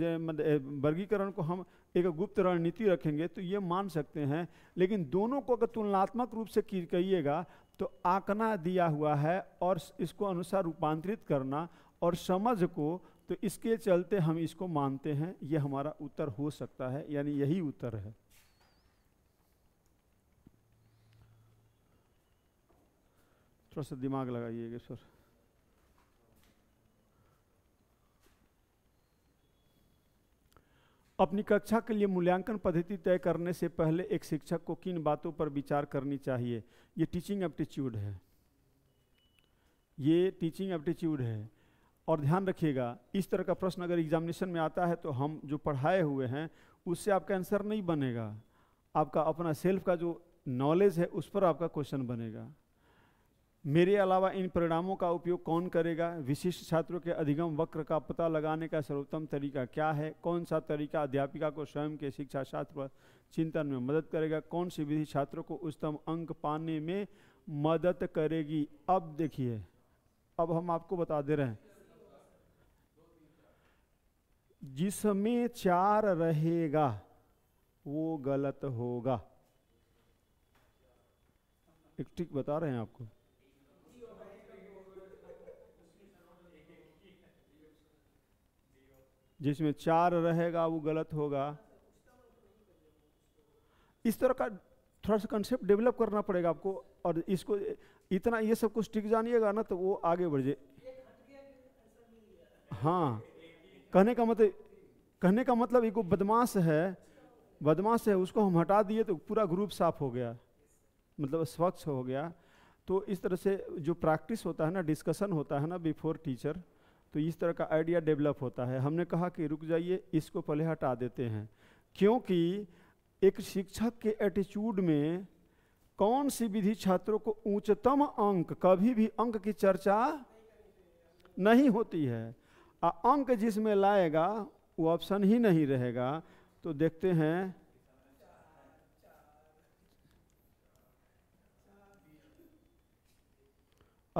वर्गीकरण को हम एक गुप्त रणनीति रखेंगे तो ये मान सकते हैं लेकिन दोनों को अगर तुलनात्मक रूप से कहिएगा तो आंकना दिया हुआ है और इसको अनुसार रूपांतरित करना और समझ को तो इसके चलते हम इसको मानते हैं ये हमारा उत्तर हो सकता है यानी यही उत्तर है थोड़ा सा दिमाग लगाइएगा सर अपनी कक्षा के लिए मूल्यांकन पद्धति तय करने से पहले एक शिक्षक को किन बातों पर विचार करनी चाहिए ये टीचिंग एप्टीट्यूड है ये टीचिंग एप्टीट्यूड है और ध्यान रखिएगा इस तरह का प्रश्न अगर एग्जामिनेशन में आता है तो हम जो पढ़ाए हुए हैं उससे आपका आंसर नहीं बनेगा आपका अपना सेल्फ का जो नॉलेज है उस पर आपका क्वेश्चन बनेगा मेरे अलावा इन परिणामों का उपयोग कौन करेगा विशिष्ट छात्रों के अधिगम वक्र का पता लगाने का सर्वोत्तम तरीका क्या है कौन सा तरीका अध्यापिका को स्वयं के शिक्षा शास्त्र पर चिंतन में मदद करेगा कौन सी विधि छात्रों को उच्चतम अंक पाने में मदद करेगी अब देखिए अब हम आपको बता दे रहे हैं जिसमें चार रहेगा वो गलत होगा एक ठीक बता रहे हैं आपको जिसमें चार रहेगा वो गलत होगा इस तरह का थोड़ा सा कंसेप्ट डेवलप करना पड़ेगा आपको और इसको इतना ये सब कुछ टिक जानिएगा ना तो वो आगे बढ़ जाए हाँ कहने का मतलब कहने का मतलब एक बदमाश है बदमाश है उसको हम हटा दिए तो पूरा ग्रुप साफ हो गया मतलब स्वच्छ हो गया तो इस तरह से जो प्रैक्टिस होता है ना डिस्कशन होता है ना बिफोर टीचर तो इस तरह का आइडिया डेवलप होता है हमने कहा कि रुक जाइए इसको पहले हटा देते हैं क्योंकि एक शिक्षक के एटीट्यूड में कौन सी विधि छात्रों को उच्चतम अंक कभी भी अंक की चर्चा नहीं होती है आ, अंक जिसमें लाएगा वो ऑप्शन ही नहीं रहेगा तो देखते हैं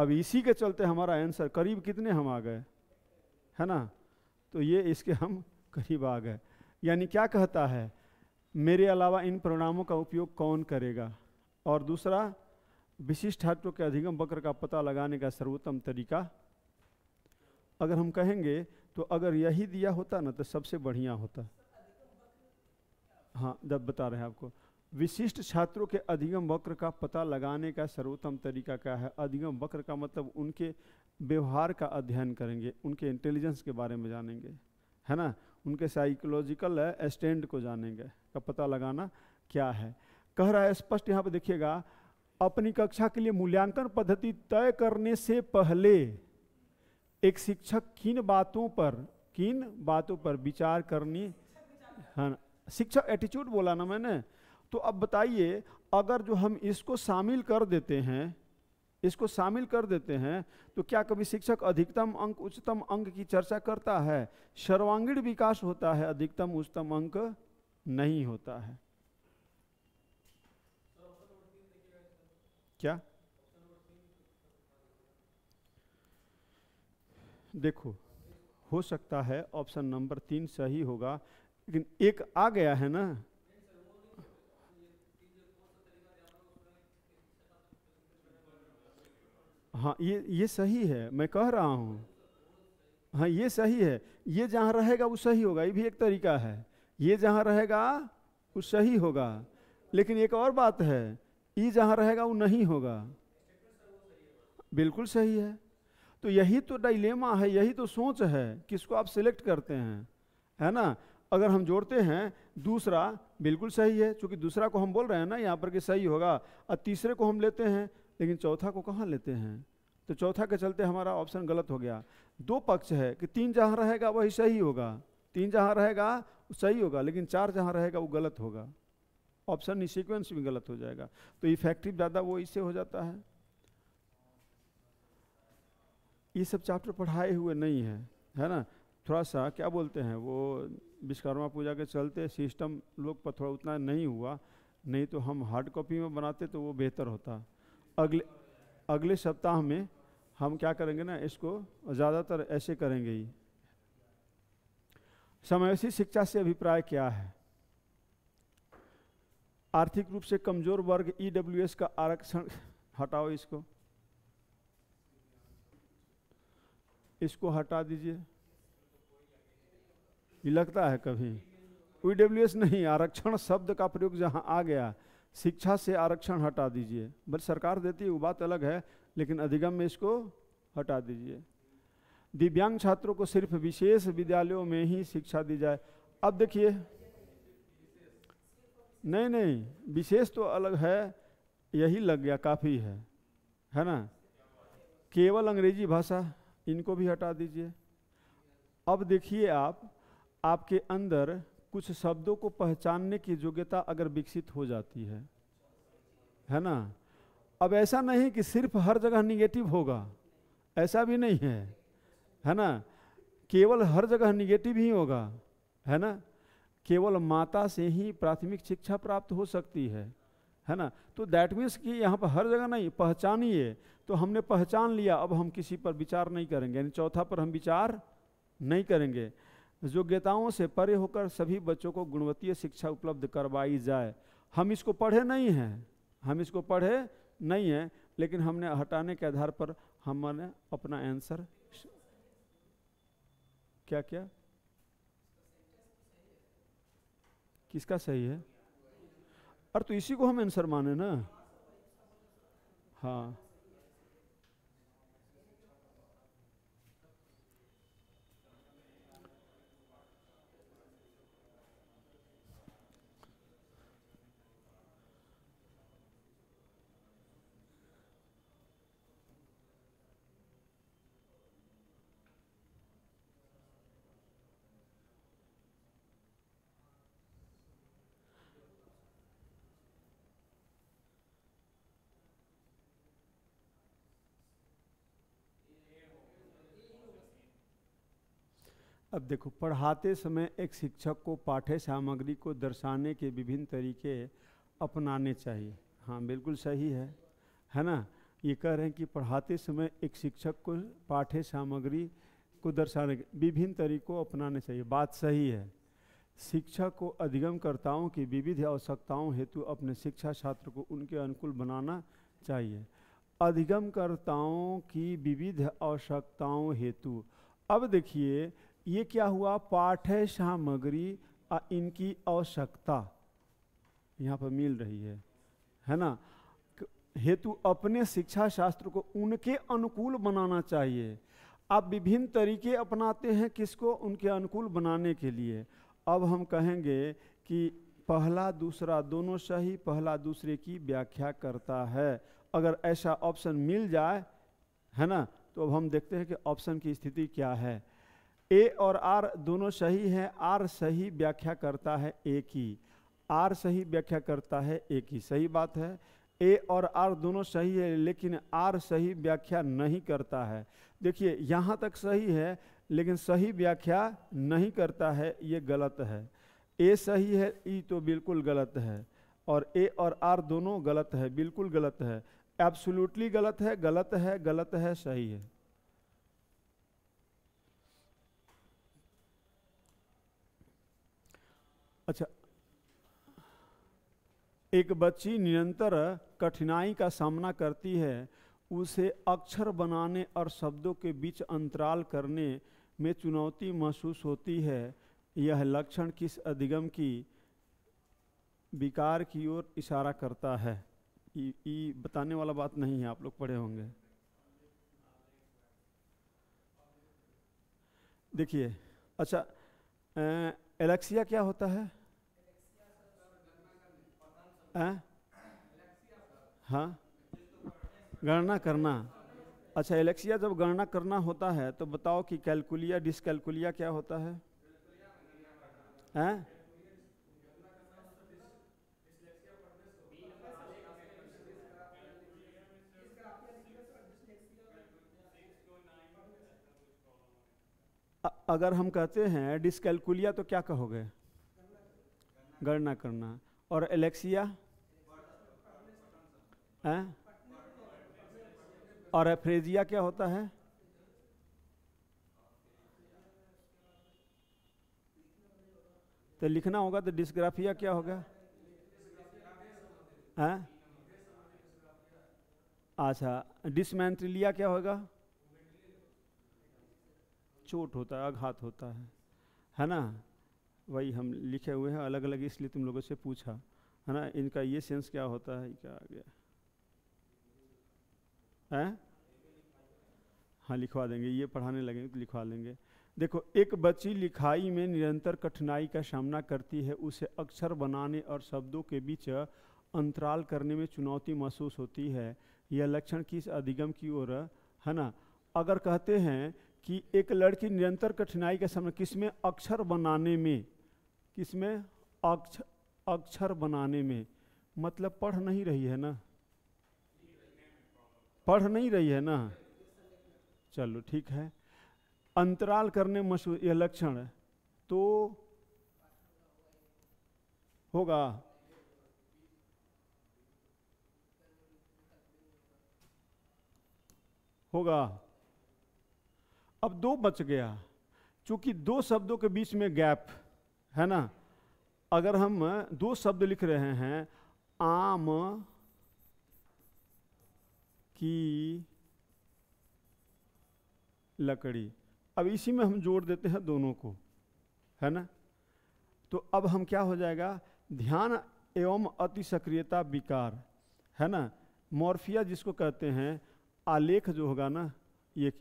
अब इसी के चलते हमारा आंसर करीब कितने हम आ गए है ना तो ये इसके हम करीब आ गए यानी क्या कहता है मेरे अलावा इन परिणामों का उपयोग कौन करेगा और दूसरा विशिष्ट हत्व के अधिगम वक्र का पता लगाने का सर्वोत्तम तरीका अगर हम कहेंगे तो अगर यही दिया होता ना तो सबसे बढ़िया होता हाँ जब बता रहे हैं आपको विशिष्ट छात्रों के अधिगम वक्र का पता लगाने का सर्वोत्तम तरीका क्या है अधिगम वक्र का मतलब उनके व्यवहार का अध्ययन करेंगे उनके इंटेलिजेंस के बारे में जानेंगे है ना उनके साइकोलॉजिकल स्टैंड को जानेंगे का पता लगाना क्या है कह रहा है स्पष्ट यहाँ पर देखिएगा अपनी कक्षा के लिए मूल्यांकन पद्धति तय करने से पहले एक शिक्षक किन बातों पर किन बातों पर विचार करनी है ना शिक्षक एटीट्यूड बोला ना मैंने तो अब बताइए अगर जो हम इसको शामिल कर देते हैं इसको शामिल कर देते हैं तो क्या कभी शिक्षक अधिकतम अंक उच्चतम अंक की चर्चा करता है सर्वांगीण विकास होता है अधिकतम उच्चतम अंक नहीं होता है क्या देखो हो सकता है ऑप्शन नंबर तीन सही होगा लेकिन एक आ गया है ना हाँ ये ये सही है मैं कह रहा हूँ हाँ ये सही है ये जहाँ रहेगा वो सही होगा ये भी एक तरीका है ये जहाँ रहेगा वो सही होगा लेकिन एक और बात है ये जहाँ रहेगा वो नहीं होगा बिल्कुल सही है तो यही तो डाइलेमा है यही तो सोच है किसको आप सिलेक्ट करते हैं है ना अगर हम जोड़ते हैं दूसरा बिल्कुल सही है क्योंकि दूसरा को हम बोल रहे हैं ना यहाँ पर कि सही होगा और तीसरे को हम लेते हैं लेकिन चौथा को कहाँ लेते हैं तो चौथा के चलते हमारा ऑप्शन गलत हो गया दो पक्ष है कि तीन जहाँ रहेगा वही सही होगा तीन जहाँ रहेगा सही होगा लेकिन चार जहाँ रहेगा वो गलत होगा ऑप्शन सिक्वेंस e, भी गलत हो जाएगा तो इफेक्टिव e ज़्यादा वो इससे हो जाता है ये सब चैप्टर पढ़ाए हुए नहीं है है ना थोड़ा सा क्या बोलते हैं वो विश्वकर्मा पूजा के चलते सिस्टम लोग पर थोड़ा उतना नहीं हुआ नहीं तो हम हार्ड कॉपी में बनाते तो वो बेहतर होता अगले अगले सप्ताह में हम क्या करेंगे ना इसको ज़्यादातर ऐसे करेंगे ही समावेशी शिक्षा से अभिप्राय क्या है आर्थिक रूप से कमजोर वर्ग ई e का आरक्षण हटाओ इसको इसको हटा दीजिए लगता है कभी ई e नहीं आरक्षण शब्द का प्रयोग जहां आ गया शिक्षा से आरक्षण हटा दीजिए बल सरकार देती है वो बात अलग है लेकिन अधिगम में इसको हटा दीजिए दिव्यांग छात्रों को सिर्फ विशेष विद्यालयों में ही शिक्षा दी जाए अब देखिए नहीं नहीं विशेष तो अलग है यही लग गया काफ़ी है है ना केवल अंग्रेजी भाषा इनको भी हटा दीजिए अब देखिए आप आपके अंदर कुछ शब्दों को पहचानने की योग्यता अगर विकसित हो जाती है है ना अब ऐसा नहीं कि सिर्फ हर जगह निगेटिव होगा ऐसा भी नहीं है है ना केवल हर जगह निगेटिव ही होगा है ना केवल माता से ही प्राथमिक शिक्षा प्राप्त हो सकती है है ना तो दैट मीन्स कि यहाँ पर हर जगह नहीं पहचानिए तो हमने पहचान लिया अब हम किसी पर विचार नहीं करेंगे यानी चौथा पर हम विचार नहीं करेंगे योग्यताओं से परे होकर सभी बच्चों को गुणवत्तीय शिक्षा उपलब्ध करवाई जाए हम इसको पढ़े नहीं हैं हम इसको पढ़े नहीं हैं लेकिन हमने हटाने के आधार पर हमने अपना आंसर क्या क्या किसका सही है और तो इसी को हम आंसर माने ना हाँ अब देखो पढ़ाते समय एक शिक्षक को पाठ्य सामग्री को दर्शाने के विभिन्न तरीके अपनाने चाहिए हाँ बिल्कुल सही है है ना ये कह रहे हैं कि पढ़ाते समय एक शिक्षक को पाठ्य सामग्री को दर्शाने के विभिन्न तरीकों अपनाने चाहिए बात सही है शिक्षा को अधिगमकर्ताओं की विविध आवश्यकताओं हेतु अपने शिक्षा छात्र को उनके अनुकूल बनाना चाहिए अधिगमकर्ताओं की विविध आवश्यकताओं हेतु अब देखिए ये क्या हुआ पाठ्य सामग्री इनकी आवश्यकता यहाँ पर मिल रही है है ना हेतु अपने शिक्षा शास्त्र को उनके अनुकूल बनाना चाहिए आप विभिन्न तरीके अपनाते हैं किसको उनके अनुकूल बनाने के लिए अब हम कहेंगे कि पहला दूसरा दोनों सही पहला दूसरे की व्याख्या करता है अगर ऐसा ऑप्शन मिल जाए है ना तो अब हम देखते हैं कि ऑप्शन की स्थिति क्या है ए और आर दोनों सही हैं आर सही व्याख्या करता है ए की आर सही व्याख्या करता है ए की सही बात है ए और आर दोनों सही है लेकिन आर सही व्याख्या नहीं करता है देखिए यहाँ तक सही है लेकिन सही व्याख्या नहीं करता है ये गलत है ए सही है ई तो बिल्कुल गलत है और ए और आर दोनों गलत है बिल्कुल गलत है एब्सोल्युटली गलत है गलत है गलत है सही है अच्छा एक बच्ची निरंतर कठिनाई का सामना करती है उसे अक्षर बनाने और शब्दों के बीच अंतराल करने में चुनौती महसूस होती है यह लक्षण किस अधिगम की विकार की ओर इशारा करता है ये बताने वाला बात नहीं है आप लोग पढ़े होंगे देखिए अच्छा एलेक्सिया क्या होता है हाँ गणना करना अच्छा एलेक्सिया जब गणना करना होता है तो बताओ कि कैलकुलिया डिसकैलकुलिया क्या होता है हैं अगर हम कहते हैं डिसकैलकुलिया तो क्या कहोगे गणना करना और एलेक्सिया हैं और एफ्रेजिया क्या होता है तो लिखना होगा तो डिस्ग्राफिया क्या होगा हैं अच्छा डिसमेंट्रिलिया क्या होगा चोट होता है आघात होता है है ना वही हम लिखे हुए हैं अलग अलग इसलिए तुम लोगों से पूछा है ना इनका ये सेंस क्या होता है क्या आ गया हैं हाँ लिखवा देंगे ये पढ़ाने लगेंगे तो लिखवा लेंगे देखो एक बच्ची लिखाई में निरंतर कठिनाई का सामना करती है उसे अक्षर बनाने और शब्दों के बीच अंतराल करने में चुनौती महसूस होती है यह लक्षण किस अधिगम की ओर है ना अगर कहते हैं कि एक लड़की निरंतर कठिनाई का सामना किसमें अक्षर बनाने में किसमें अक्षर अक्षर बनाने में मतलब पढ़ नहीं रही है ना पढ़ नहीं रही है ना चलो ठीक है अंतराल करने मशहूर यह लक्षण है तो होगा होगा अब दो बच गया चूंकि दो शब्दों के बीच में गैप है ना अगर हम दो शब्द लिख रहे हैं आम की लकड़ी अब इसी में हम जोड़ देते हैं दोनों को है ना तो अब हम क्या हो जाएगा ध्यान एवं अति सक्रियता विकार है ना मॉर्फिया जिसको कहते हैं आलेख जो होगा ना ये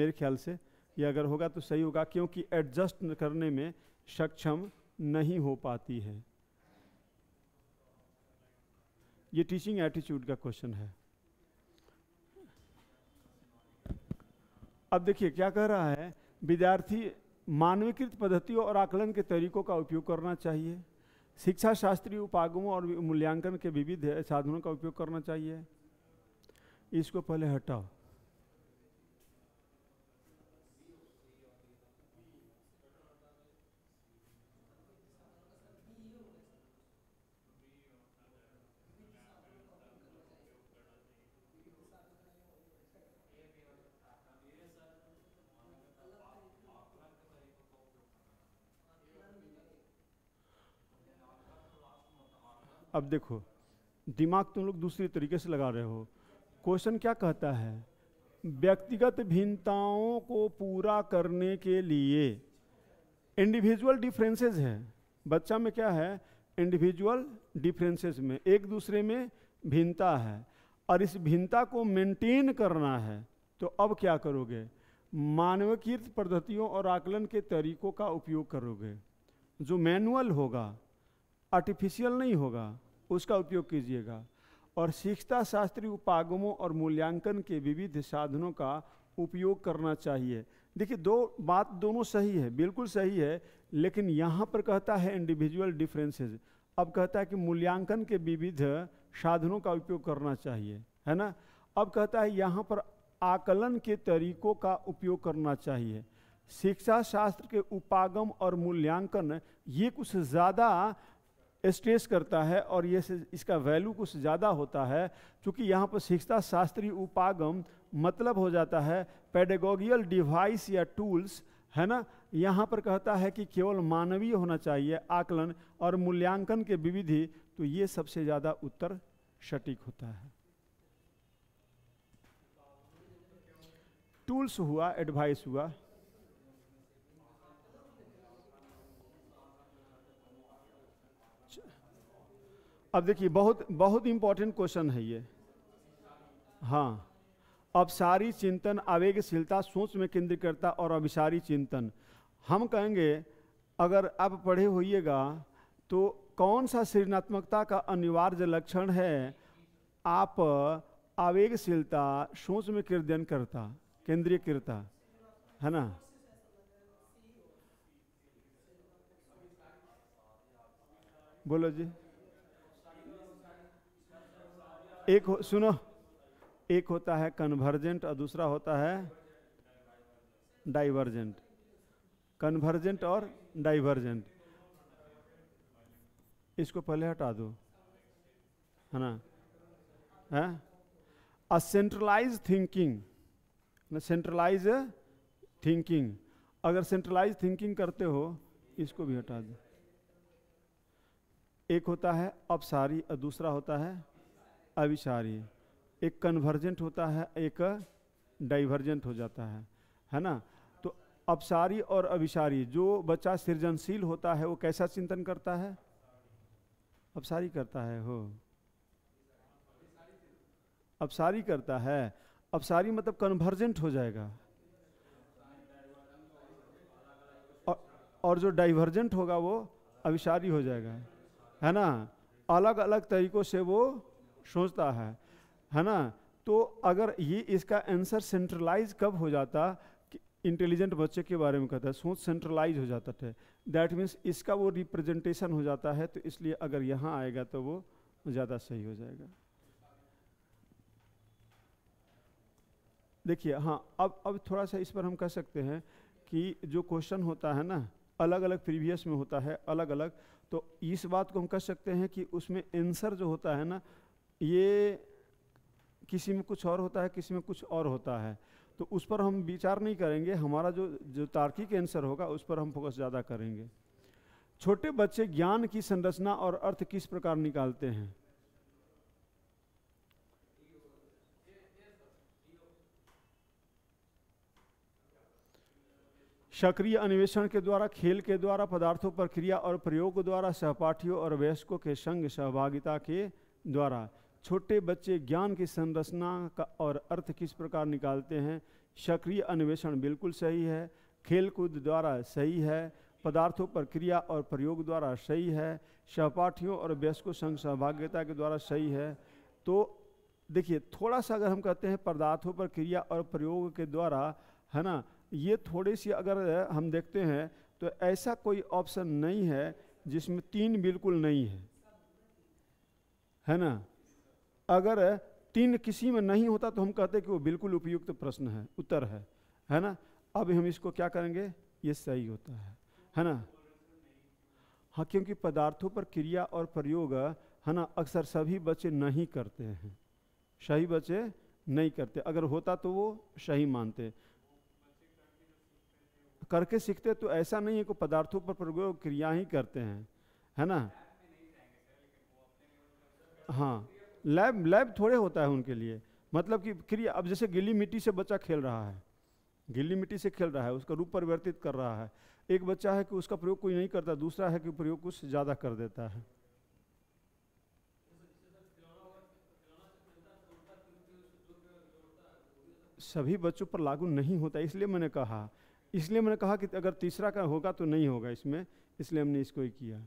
मेरे ख्याल से ये अगर होगा तो सही होगा क्योंकि एडजस्ट करने में सक्षम नहीं हो पाती है ये टीचिंग एटीट्यूड का क्वेश्चन है अब देखिए क्या कह रहा है विद्यार्थी मानवीकृत पद्धतियों और आकलन के तरीकों का उपयोग करना चाहिए शिक्षा शास्त्रीय उपागमों और मूल्यांकन के विविध साधनों का उपयोग करना चाहिए इसको पहले हटाओ अब देखो दिमाग तुम लोग दूसरे तरीके से लगा रहे हो क्वेश्चन क्या कहता है व्यक्तिगत भिन्नताओं को पूरा करने के लिए इंडिविजुअल डिफरेंसेस है बच्चा में क्या है इंडिविजुअल डिफरेंसेस में एक दूसरे में भिन्नता है और इस भिन्नता को मेंटेन करना है तो अब क्या करोगे मानवकीर्त पद्धतियों और आकलन के तरीकों का उपयोग करोगे जो मैनुअल होगा आर्टिफिशियल नहीं होगा उसका उपयोग कीजिएगा और शिक्षता शास्त्री उपागमों और मूल्यांकन के विविध साधनों का उपयोग करना चाहिए देखिए दो बात दोनों सही है बिल्कुल सही है लेकिन यहाँ पर कहता है इंडिविजुअल डिफरेंसेस अब कहता है कि मूल्यांकन के विविध साधनों का उपयोग करना चाहिए है ना अब कहता है यहाँ पर आकलन के तरीकों का उपयोग करना चाहिए शिक्षा शास्त्र के उपागम और मूल्यांकन ये कुछ ज़्यादा स्ट्रेस करता है और ये इसका वैल्यू कुछ ज़्यादा होता है क्योंकि यहाँ पर शिक्षा शास्त्रीय उपागम मतलब हो जाता है पेडेगोगियल डिवाइस या टूल्स है ना यहाँ पर कहता है कि केवल मानवीय होना चाहिए आकलन और मूल्यांकन के विविधि तो ये सबसे ज़्यादा उत्तर सटीक होता है टूल्स हुआ एडवाइस हुआ अब देखिए बहुत बहुत इंपॉर्टेंट क्वेश्चन है ये हाँ अब सारी चिंतन आवेगशीलता सोच में करता और अभिसारी चिंतन हम कहेंगे अगर आप पढ़े होइएगा तो कौन सा सृजनात्मकता का अनिवार्य लक्षण है आप आवेगशीलता सोच में कीर्दन करता केंद्रीय करता है ना बोलो जी एक हो, सुनो एक होता है कन्वर्जेंट और दूसरा होता है डाइवर्जेंट कन्वर्जेंट और डाइवर्जेंट इसको पहले हटा दो है ना है असेंट्रलाइज थिंकिंग सेंट्रलाइज थिंकिंग अगर सेंट्रलाइज थिंकिंग करते हो इसको भी हटा दो एक होता है अपसारी और दूसरा होता है अविचारी एक कन्वर्जेंट होता है एक डाइवर्जेंट हो जाता है है ना तो अपसारी और अविचारी जो बच्चा सृजनशील होता है वो कैसा चिंतन करता है अपसारी करता है हो अपसारी करता है अपसारी मतलब कन्वर्जेंट हो जाएगा और, जो डाइवर्जेंट होगा वो अविशारी हो जाएगा है ना अलग अलग तरीक़ों से वो सोचता है है ना तो अगर ये इसका आंसर सेंट्रलाइज कब हो जाता इंटेलिजेंट बच्चे के बारे में कहता है सोच सेंट्रलाइज हो जाता था दैट मीन्स इसका वो रिप्रेजेंटेशन हो जाता है तो इसलिए अगर यहाँ आएगा तो वो ज़्यादा सही हो जाएगा देखिए हाँ अब अब थोड़ा सा इस पर हम कह सकते हैं कि जो क्वेश्चन होता है ना अलग अलग प्रीवियस में होता है अलग अलग तो इस बात को हम कह सकते हैं कि उसमें आंसर जो होता है ना ये किसी में कुछ और होता है किसी में कुछ और होता है तो उस पर हम विचार नहीं करेंगे हमारा जो जो तार्किक आंसर होगा उस पर हम फोकस ज़्यादा करेंगे छोटे बच्चे ज्ञान की संरचना और अर्थ किस प्रकार निकालते हैं सक्रिय अन्वेषण के द्वारा खेल के द्वारा पदार्थों पर क्रिया और प्रयोग द्वारा सहपाठियों और वयस्कों के संग सहभागिता के द्वारा छोटे बच्चे ज्ञान की संरचना का और अर्थ किस प्रकार निकालते हैं सक्रिय अन्वेषण बिल्कुल सही है खेलकूद द्वारा सही है पदार्थों पर क्रिया और प्रयोग द्वारा सही है सहपाठियों और व्यस्को संग सहभाग्यता के द्वारा सही है तो देखिए थोड़ा सा अगर हम कहते हैं पदार्थों पर क्रिया और प्रयोग के द्वारा है ना ये थोड़ी सी अगर हम देखते हैं तो ऐसा कोई ऑप्शन नहीं है जिसमें तीन बिल्कुल नहीं है है ना अगर तीन किसी में नहीं होता तो हम कहते कि वो बिल्कुल उपयुक्त प्रश्न है उत्तर है है ना अब हम इसको क्या करेंगे ये सही होता है है ना हाँ क्योंकि पदार्थों पर क्रिया और प्रयोग है ना अक्सर सभी बच्चे नहीं करते हैं सही बच्चे नहीं करते अगर होता तो वो सही मानते करके सीखते तो ऐसा नहीं है कि पदार्थों पर प्रयोग क्रिया ही करते हैं है ना हाँ लैब लैब थोड़े होता है उनके लिए मतलब कि क्रिया अब जैसे गिली मिट्टी से बच्चा खेल रहा है गिली मिट्टी से खेल रहा है उसका रूप परिवर्तित कर रहा है एक बच्चा है कि उसका प्रयोग कोई नहीं करता दूसरा है कि प्रयोग कुछ ज़्यादा कर देता है सभी बच्चों पर लागू नहीं होता इसलिए मैंने कहा इसलिए मैंने कहा कि अगर तीसरा का होगा तो नहीं होगा इसमें इसलिए हमने इसको ही किया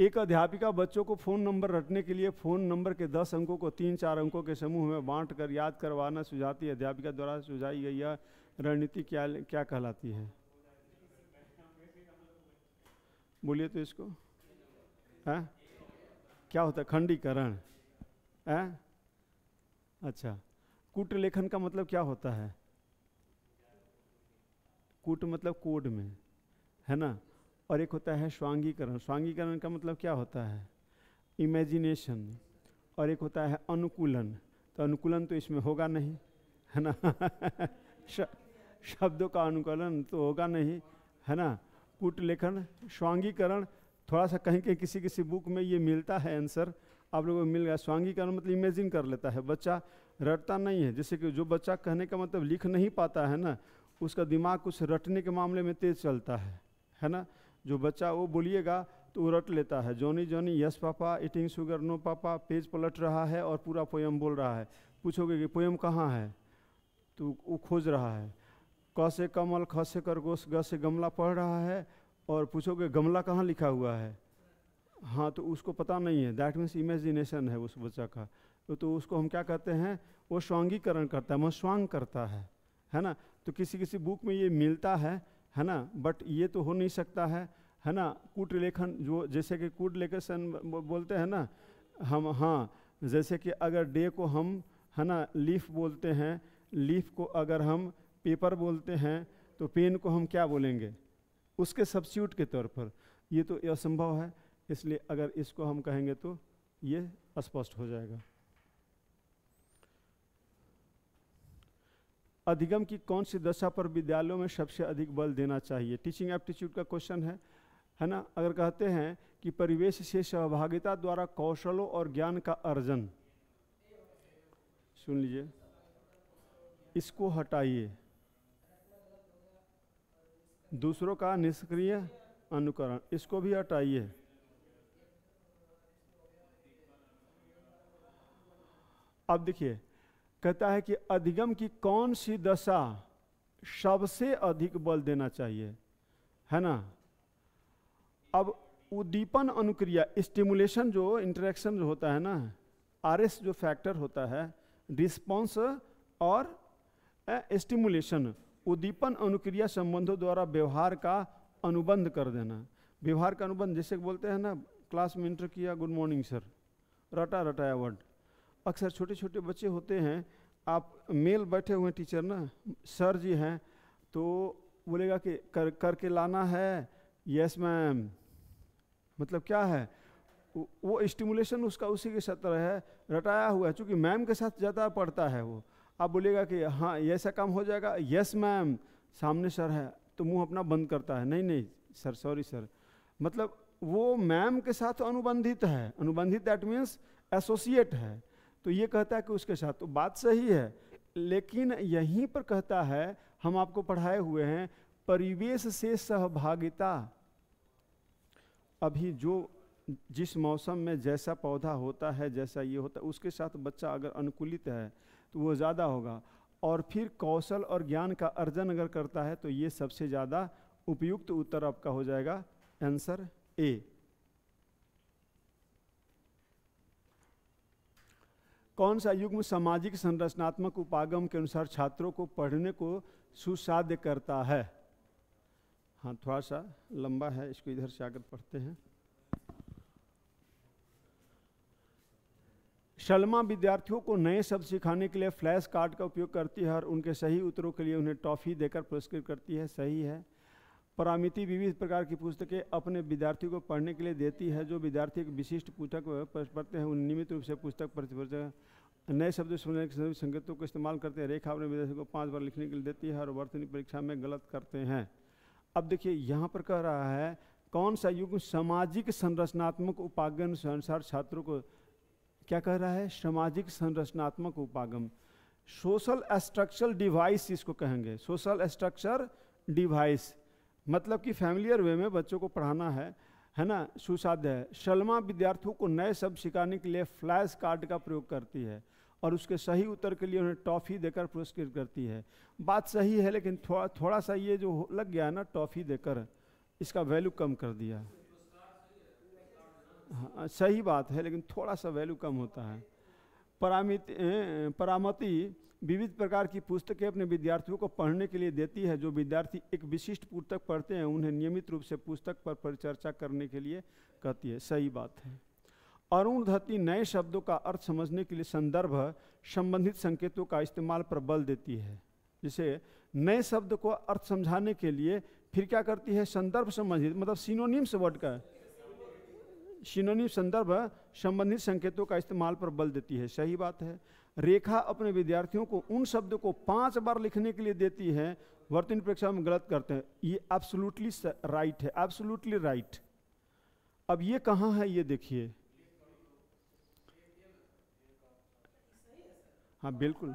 एक अध्यापिका बच्चों को फ़ोन नंबर रटने के लिए फ़ोन नंबर के दस अंकों को तीन चार अंकों के समूह में बांट कर याद करवाना सुझाती अध्यापिका द्वारा सुझाई गई यह रणनीति क्या क्या कहलाती है बोलिए तो इसको है क्या होता है खंडीकरण है अच्छा कूट लेखन का मतलब क्या होता है कूट मतलब कोड में है ना और एक होता है स्वांगीकरण स्वांगीकरण का मतलब क्या होता है इमेजिनेशन और एक होता है अनुकूलन तो अनुकूलन तो इसमें होगा नहीं है ना शब्दों का अनुकूलन तो होगा नहीं है ना कूट लेखन स्वांगीकरण थोड़ा सा कहीं कहीं किसी किसी बुक में ये मिलता है आंसर आप लोगों को मिल गया स्वांगीकरण मतलब इमेजिन कर लेता है बच्चा रटता नहीं है जैसे कि जो बच्चा कहने का मतलब लिख नहीं पाता है ना उसका दिमाग कुछ रटने के मामले में तेज चलता है है ना जो बच्चा वो बोलिएगा तो वो रट लेता है Johny Johny yes papa eating sugar no papa page पलट रहा है और पूरा पोएम बोल रहा है पूछोगे कि पोयम कहाँ है तो वो खोज रहा है क से कमल ख से खरगोश ग से गमला पढ़ रहा है और पूछोगे गमला कहाँ लिखा हुआ है हाँ तो उसको पता नहीं है दैट मीन्स इमेजिनेशन है उस बच्चा का तो, तो उसको हम क्या कहते हैं वो स्वांगीकरण करता है मन स्वांग करता है है ना तो किसी किसी बुक में ये मिलता है है ना बट ये तो हो नहीं सकता है है ना कूट लेखन जो जैसे कि कूट लेखन बोलते हैं ना हम हाँ जैसे कि अगर डे को हम है ना लीफ बोलते हैं लीफ को अगर हम पेपर बोलते हैं तो पेन को हम क्या बोलेंगे उसके सब्स्यूट के तौर पर ये तो असंभव है इसलिए अगर इसको हम कहेंगे तो ये स्पष्ट हो जाएगा अधिगम की कौन सी दशा पर विद्यालयों में सबसे अधिक बल देना चाहिए टीचिंग एप्टीट्यूड का क्वेश्चन है है ना अगर कहते हैं कि परिवेश से सहभागिता द्वारा कौशलों और ज्ञान का अर्जन सुन लीजिए इसको हटाइए दूसरों का निष्क्रिय अनुकरण इसको भी हटाइए अब देखिए कहता है कि अधिगम की कौन सी दशा सबसे अधिक बल देना चाहिए है ना अब उद्दीपन अनुक्रिया स्टिमुलेशन जो इंटरेक्शन जो होता है ना आर एस जो फैक्टर होता है रिस्पॉन्स और स्टिमुलेशन उद्दीपन अनुक्रिया संबंधों द्वारा व्यवहार का अनुबंध कर देना व्यवहार का अनुबंध जैसे बोलते हैं ना क्लास में इंटर किया गुड मॉर्निंग सर रटा रटाया वर्ड अक्सर छोटे छोटे बच्चे होते हैं आप मेल बैठे हुए टीचर ना सर जी हैं तो बोलेगा कि कर करके लाना है यस मैम मतलब क्या है वो स्टिमुलेशन उसका उसी के साथ है रटाया हुआ है चूँकि मैम के साथ ज़्यादा पढ़ता है वो आप बोलेगा कि हाँ ऐसा काम हो जाएगा यस मैम सामने सर है तो मुंह अपना बंद करता है नहीं नहीं सर सॉरी सर मतलब वो मैम के साथ अनुबंधित है अनुबंधित दैट मीन्स एसोसिएट है तो ये कहता है कि उसके साथ तो बात सही है लेकिन यहीं पर कहता है हम आपको पढ़ाए हुए हैं परिवेश से सहभागिता अभी जो जिस मौसम में जैसा पौधा होता है जैसा ये होता है उसके साथ बच्चा अगर अनुकूलित है तो वो ज़्यादा होगा और फिर कौशल और ज्ञान का अर्जन अगर करता है तो ये सबसे ज़्यादा उपयुक्त उत्तर आपका हो जाएगा आंसर ए कौन सा युग्म सामाजिक संरचनात्मक उपागम के अनुसार छात्रों को पढ़ने को सुसाध्य करता है हाँ थोड़ा सा लंबा है इसको इधर से आकर पढ़ते हैं शलमा विद्यार्थियों को नए शब्द सिखाने के लिए फ्लैश कार्ड का उपयोग करती है और उनके सही उत्तरों के लिए उन्हें टॉफ़ी देकर पुरस्कृत करती है सही है परामिति विविध प्रकार की पुस्तकें अपने विद्यार्थियों को पढ़ने के लिए देती है जो विद्यार्थी एक विशिष्ट पुस्तक पढ़ते हैं उन नियमित रूप से पुस्तक प्रतिवर्ष नए शब्द सुनने के सभी संकेतों का इस्तेमाल करते हैं रेखा अपने विद्यार्थी को पाँच बार लिखने के लिए देती है और वर्तनी परीक्षा में गलत करते हैं अब देखिए यहाँ पर कह रहा है कौन सा युग सामाजिक संरचनात्मक उपागम अनुसार छात्रों को क्या कह रहा है सामाजिक संरचनात्मक उपागम सोशल स्ट्रक्चरल डिवाइस इसको कहेंगे सोशल स्ट्रक्चर डिवाइस मतलब कि फैमिलियर वे में बच्चों को पढ़ाना है है ना सुसाध्य है शलमा विद्यार्थियों को नए शब्द सिखाने के लिए फ्लैश कार्ड का प्रयोग करती है और उसके सही उत्तर के लिए उन्हें टॉफ़ी देकर पुरस्कृत करती है बात सही है लेकिन थोड़ा थोड़ा सा ये जो लग गया ना टॉफ़ी देकर इसका वैल्यू कम कर दिया हाँ सही बात है लेकिन थोड़ा सा वैल्यू कम होता है परामित परामति विविध प्रकार की पुस्तकें अपने विद्यार्थियों को पढ़ने के लिए देती है जो विद्यार्थी एक विशिष्ट पुस्तक पढ़ते हैं उन्हें नियमित रूप से पुस्तक पर परिचर्चा करने के लिए कहती है सही बात है अरुण अरुणधति नए शब्दों का अर्थ समझने के लिए संदर्भ संबंधित संकेतों का इस्तेमाल पर बल देती है जिसे नए शब्द को अर्थ समझाने के लिए फिर क्या करती है संदर्भ संबंधित मतलब सिनोनिम्स वर्ड का सिनोनिम संदर्भ संबंधित संकेतों का इस्तेमाल पर बल देती है सही बात है रेखा अपने विद्यार्थियों को उन शब्द को पांच बार लिखने के लिए देती है वर्तन परीक्षा में गलत करते हैं ये एब्सोल्युटली राइट है एब्सोल्युटली राइट अब ये कहाँ है ये देखिए हाँ बिल्कुल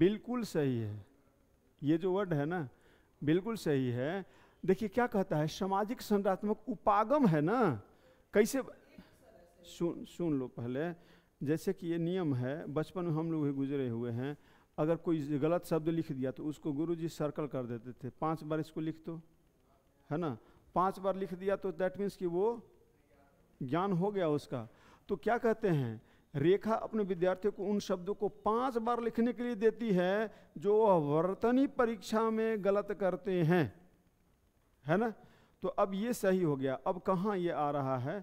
बिल्कुल सही है ये जो वर्ड है ना बिल्कुल सही है देखिए क्या कहता है सामाजिक संरचनात्मक उपागम है ना कैसे सुन सुन लो पहले जैसे कि ये नियम है बचपन में हम लोग गुजरे हुए हैं अगर कोई गलत शब्द लिख दिया तो उसको गुरु जी सर्कल कर देते थे पाँच बार इसको लिख दो है ना पाँच बार लिख दिया तो दैट मीन्स कि वो ज्ञान हो गया उसका तो क्या कहते हैं रेखा अपने विद्यार्थियों को उन शब्दों को पांच बार लिखने के लिए देती है जो वह वर्तनी परीक्षा में गलत करते हैं है ना तो अब ये सही हो गया अब कहाँ ये आ रहा है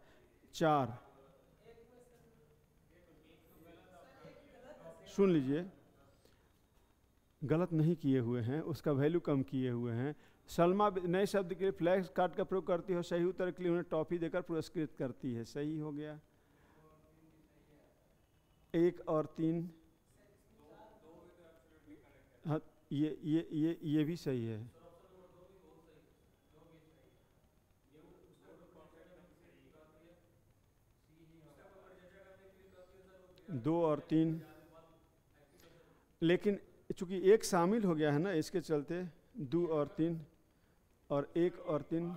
चार सुन लीजिए गलत नहीं किए हुए हैं उसका वैल्यू कम किए हुए हैं सलमा नए शब्द के लिए फ्लैक्स कार्ड का प्रयोग करती है सही उत्तर के लिए उन्हें टॉफी देकर पुरस्कृत करती है सही हो गया एक और तीन हाँ, ये ये ये ये भी सही है दो और तीन लेकिन चूंकि एक शामिल हो गया है ना इसके चलते दो और तीन और एक और तीन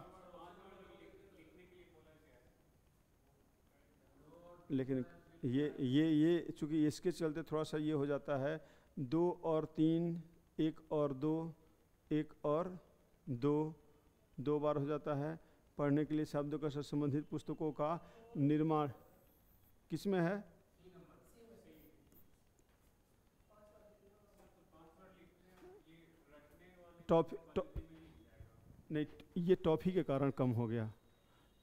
लेकिन ये ये ये चूँकि इसके चलते थोड़ा सा ये हो जाता है दो और तीन एक और दो एक और दो दो बार हो जाता है पढ़ने के लिए शब्दों का संबंधित पुस्तकों का निर्माण किस में है टॉफी नहीं ये टॉफ़ी के कारण कम हो गया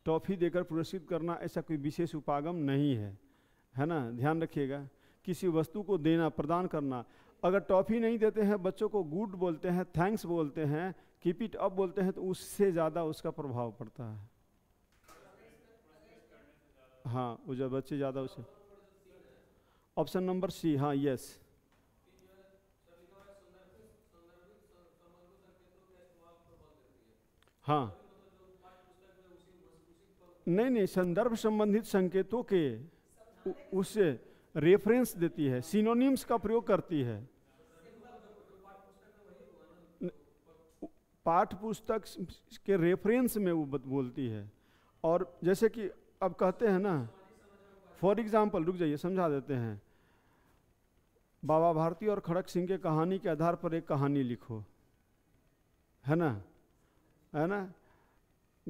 टॉफ़ी देकर पुरस्कृत करना ऐसा कोई विशेष उपागम नहीं है है ना ध्यान रखिएगा किसी वस्तु को देना प्रदान करना अगर टॉफ़ी नहीं देते हैं बच्चों को गुड बोलते हैं थैंक्स बोलते हैं कीप इट अप बोलते हैं तो उससे ज़्यादा उसका प्रभाव पड़ता है हाँ वो जब बच्चे ज़्यादा उसे ऑप्शन नंबर सी हाँ यस हाँ नहीं नहीं संदर्भ संबंधित संकेतों के उससे रेफरेंस देती है सिनोनिम्स का प्रयोग करती है पाठ पुस्तक के रेफरेंस में वो बोलती है और जैसे कि अब कहते हैं ना फॉर एग्जाम्पल रुक जाइए समझा देते हैं बाबा भारती और खड़क सिंह के कहानी के आधार पर एक कहानी लिखो है ना है ना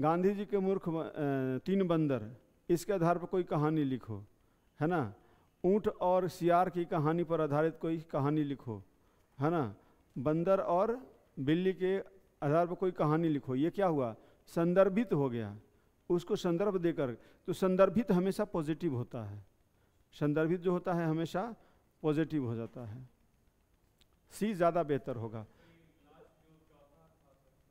गांधी जी के मूर्ख तीन बंदर इसके आधार पर कोई कहानी लिखो है ना ऊँट और सियार की कहानी पर आधारित कोई कहानी लिखो है ना बंदर और बिल्ली के आधार पर कोई कहानी लिखो ये क्या हुआ संदर्भित हो गया उसको संदर्भ देकर तो संदर्भित हमेशा पॉजिटिव होता है संदर्भित जो होता है हमेशा पॉजिटिव हो जाता है सी ज़्यादा बेहतर होगा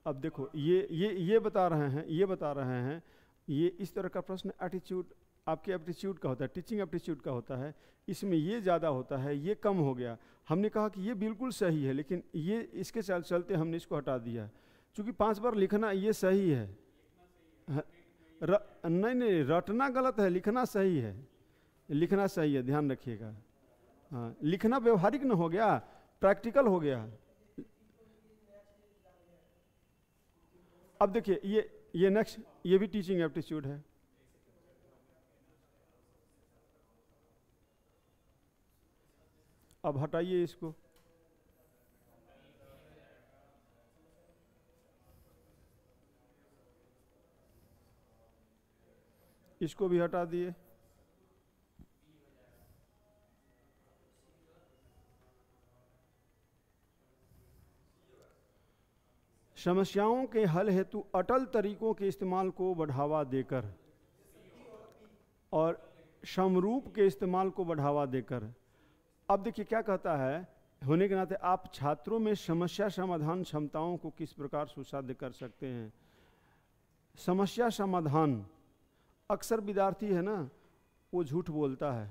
अब देखो ये ये ये बता रहे हैं ये बता रहे हैं ये इस तरह का प्रश्न एटीट्यूड आपके एप्टीट्यूड का होता है टीचिंग एप्टीट्यूड का होता है इसमें ये ज़्यादा होता है ये कम हो गया हमने कहा कि ये बिल्कुल सही है लेकिन ये इसके चल चलते हमने इसको हटा दिया क्योंकि पांच बार लिखना ये सही है, र, नहीं नहीं रटना गलत है लिखना सही है लिखना सही है ध्यान रखिएगा हाँ लिखना व्यवहारिक न हो गया प्रैक्टिकल हो गया अब देखिए ये ये नेक्स्ट ये भी टीचिंग एप्टीट्यूड है अब हटाइए इसको इसको भी हटा दिए समस्याओं के हल हेतु अटल तरीकों के इस्तेमाल को बढ़ावा देकर और समरूप के इस्तेमाल को बढ़ावा देकर अब देखिए क्या कहता है होने के नाते आप छात्रों में समस्या समाधान क्षमताओं को किस प्रकार सुसाध्य कर सकते हैं समस्या समाधान अक्सर विद्यार्थी है ना वो झूठ बोलता है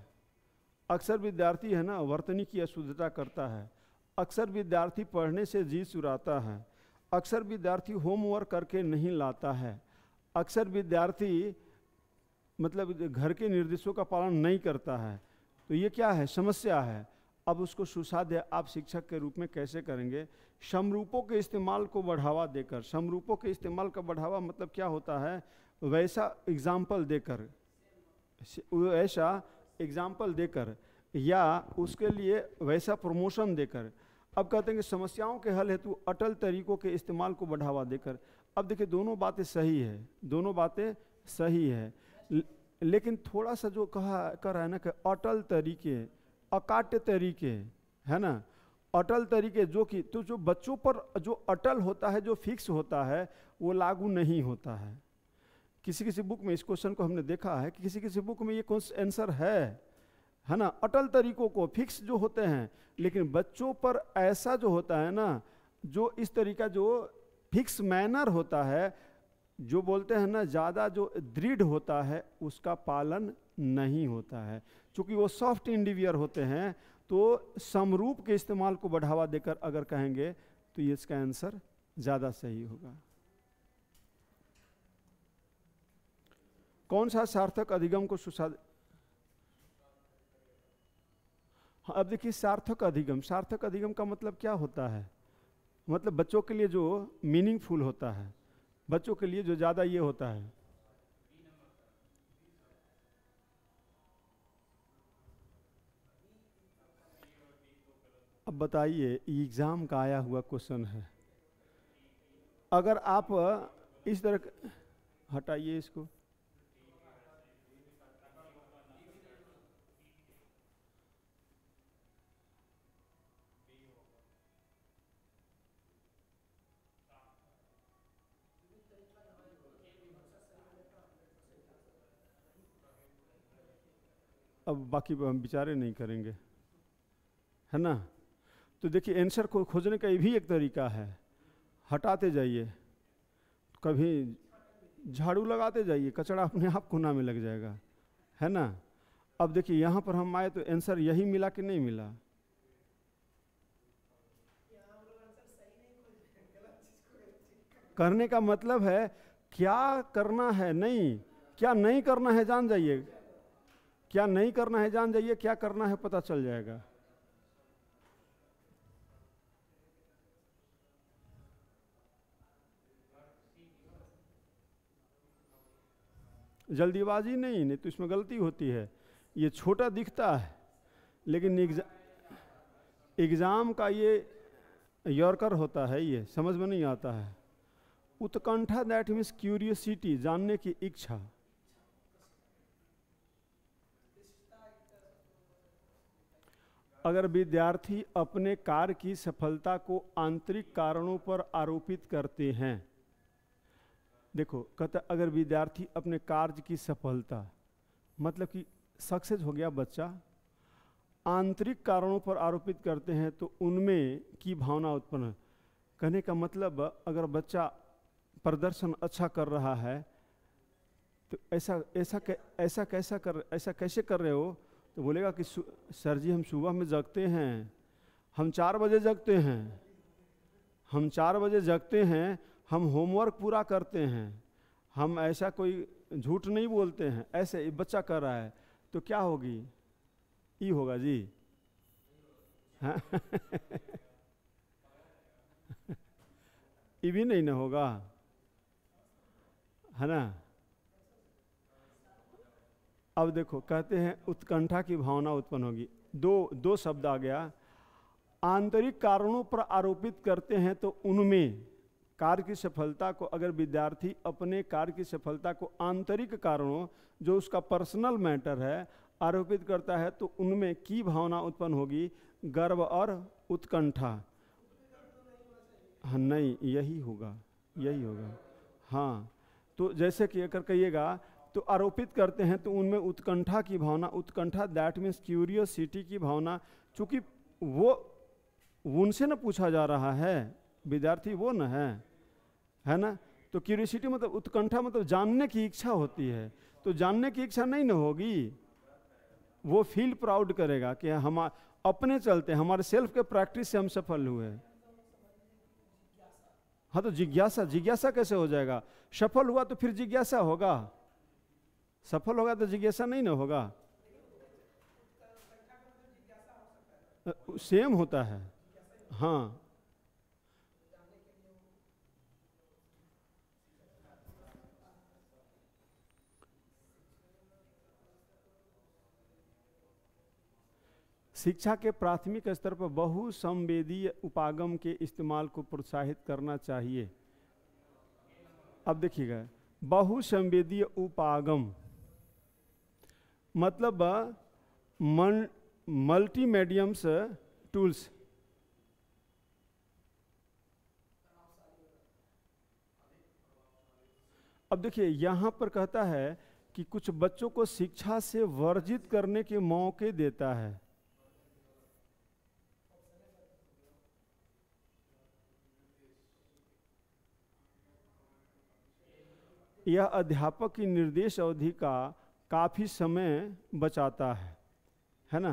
अक्सर विद्यार्थी है ना वर्तनी की अशुद्धता करता है अक्सर विद्यार्थी पढ़ने से जी चुराता है अक्सर विद्यार्थी होमवर्क करके नहीं लाता है अक्सर विद्यार्थी मतलब घर के निर्देशों का पालन नहीं करता है तो ये क्या है समस्या है अब उसको सुसाध्य आप शिक्षक के रूप में कैसे करेंगे समरूपों के इस्तेमाल को बढ़ावा देकर समरूपों के इस्तेमाल का बढ़ावा मतलब क्या होता है वैसा एग्जाम्पल देकर ऐसा एग्जाम्पल देकर या उसके लिए वैसा प्रमोशन देकर अब कहते हैं कि समस्याओं के हल हेतु अटल तरीकों के इस्तेमाल को बढ़ावा देकर अब देखिए दोनों बातें सही है दोनों बातें सही है लेकिन थोड़ा सा जो कहा कह रहा है ना कि अटल तरीके अकाट्य तरीके है ना अटल तरीके जो कि तो जो बच्चों पर जो अटल होता है जो फिक्स होता है वो लागू नहीं होता है किसी किसी बुक में इस क्वेश्चन को हमने देखा है कि किसी किसी बुक में ये आंसर है है ना अटल तरीकों को फिक्स जो होते हैं लेकिन बच्चों पर ऐसा जो होता है ना जो इस तरीका जो फिक्स मैनर होता है जो बोलते हैं ना ज़्यादा जो दृढ़ होता है उसका पालन नहीं होता है क्योंकि वो सॉफ्ट इंडिवियर होते हैं तो समरूप के इस्तेमाल को बढ़ावा देकर अगर कहेंगे तो ये इसका आंसर ज़्यादा सही होगा कौन सा सार्थक अधिगम को सुसाध हाँ, अब देखिए सार्थक अधिगम सार्थक अधिगम का मतलब क्या होता है मतलब बच्चों के लिए जो मीनिंगफुल होता है बच्चों के लिए जो ज़्यादा ये होता है अब बताइए एग्ज़ाम का आया हुआ क्वेश्चन है अगर आप इस तरह हटाइए इसको अब बाकी हम विचारे नहीं करेंगे है ना तो देखिए आंसर को खोजने का ये भी एक तरीका है हटाते जाइए कभी झाड़ू लगाते जाइए कचरा अपने आप कोना में लग जाएगा है ना अब देखिए यहाँ पर हम आए तो आंसर यही मिला कि नहीं मिला करने का मतलब है क्या करना है नहीं क्या नहीं करना है जान जाइए क्या नहीं करना है जान जाइए क्या करना है पता चल जाएगा जल्दीबाजी नहीं नहीं तो इसमें गलती होती है ये छोटा दिखता है लेकिन एग्ज़ाम का ये यॉर्कर होता है ये समझ में नहीं आता है उत्कंठा दैट मीन्स क्यूरियोसिटी जानने की इच्छा अगर विद्यार्थी अपने कार्य की सफलता को आंतरिक कारणों पर आरोपित करते हैं देखो कहते अगर विद्यार्थी अपने कार्य की सफलता मतलब कि सक्सेस हो गया बच्चा आंतरिक कारणों पर आरोपित करते हैं तो उनमें की भावना उत्पन्न कहने का मतलब अगर बच्चा प्रदर्शन अच्छा कर रहा है तो ऐसा ऐसा ऐसा कैसा कर ऐसा कैसे कर रहे हो तो बोलेगा कि सर जी हम सुबह में जगते हैं हम चार बजे जगते हैं हम चार बजे जगते हैं हम होमवर्क पूरा करते हैं हम ऐसा कोई झूठ नहीं बोलते हैं ऐसे बच्चा कर रहा है तो क्या होगी ई होगा जी हाँ ई भी नहीं ना होगा है ना अब देखो कहते हैं उत्कंठा की भावना उत्पन्न होगी दो दो शब्द आ गया आंतरिक कारणों पर आरोपित करते हैं तो उनमें कार्य की सफलता को अगर विद्यार्थी अपने कार्य की सफलता को आंतरिक कारणों जो उसका पर्सनल मैटर है आरोपित करता है तो उनमें की भावना उत्पन्न होगी गर्व और उत्कंठा हाँ नहीं यही होगा यही होगा हाँ तो जैसे कि अगर कहिएगा तो आरोपित करते हैं तो उनमें उत्कंठा की भावना उत्कंठा दैट मीन्स क्यूरियोसिटी की भावना चूंकि वो उनसे ना पूछा जा रहा है विद्यार्थी वो ना है है ना तो क्यूरियोसिटी मतलब उत्कंठा मतलब जानने की इच्छा होती है तो जानने की इच्छा नहीं ना होगी वो फील प्राउड करेगा कि हम अपने चलते हमारे सेल्फ के प्रैक्टिस से हम सफल हुए हाँ तो जिज्ञासा जिज्ञासा कैसे हो जाएगा सफल हुआ तो फिर जिज्ञासा होगा सफल होगा तो जिज्ञासा नहीं ना होगा सेम होता है हाँ शिक्षा के प्राथमिक स्तर पर संवेदी उपागम के इस्तेमाल को प्रोत्साहित करना चाहिए अब देखिएगा संवेदी उपागम मतलब मल्टी मीडियम्स टूल्स अब देखिए यहां पर कहता है कि कुछ बच्चों को शिक्षा से वर्जित करने के मौके देता है यह अध्यापक की निर्देश अवधि का काफ़ी समय बचाता है है ना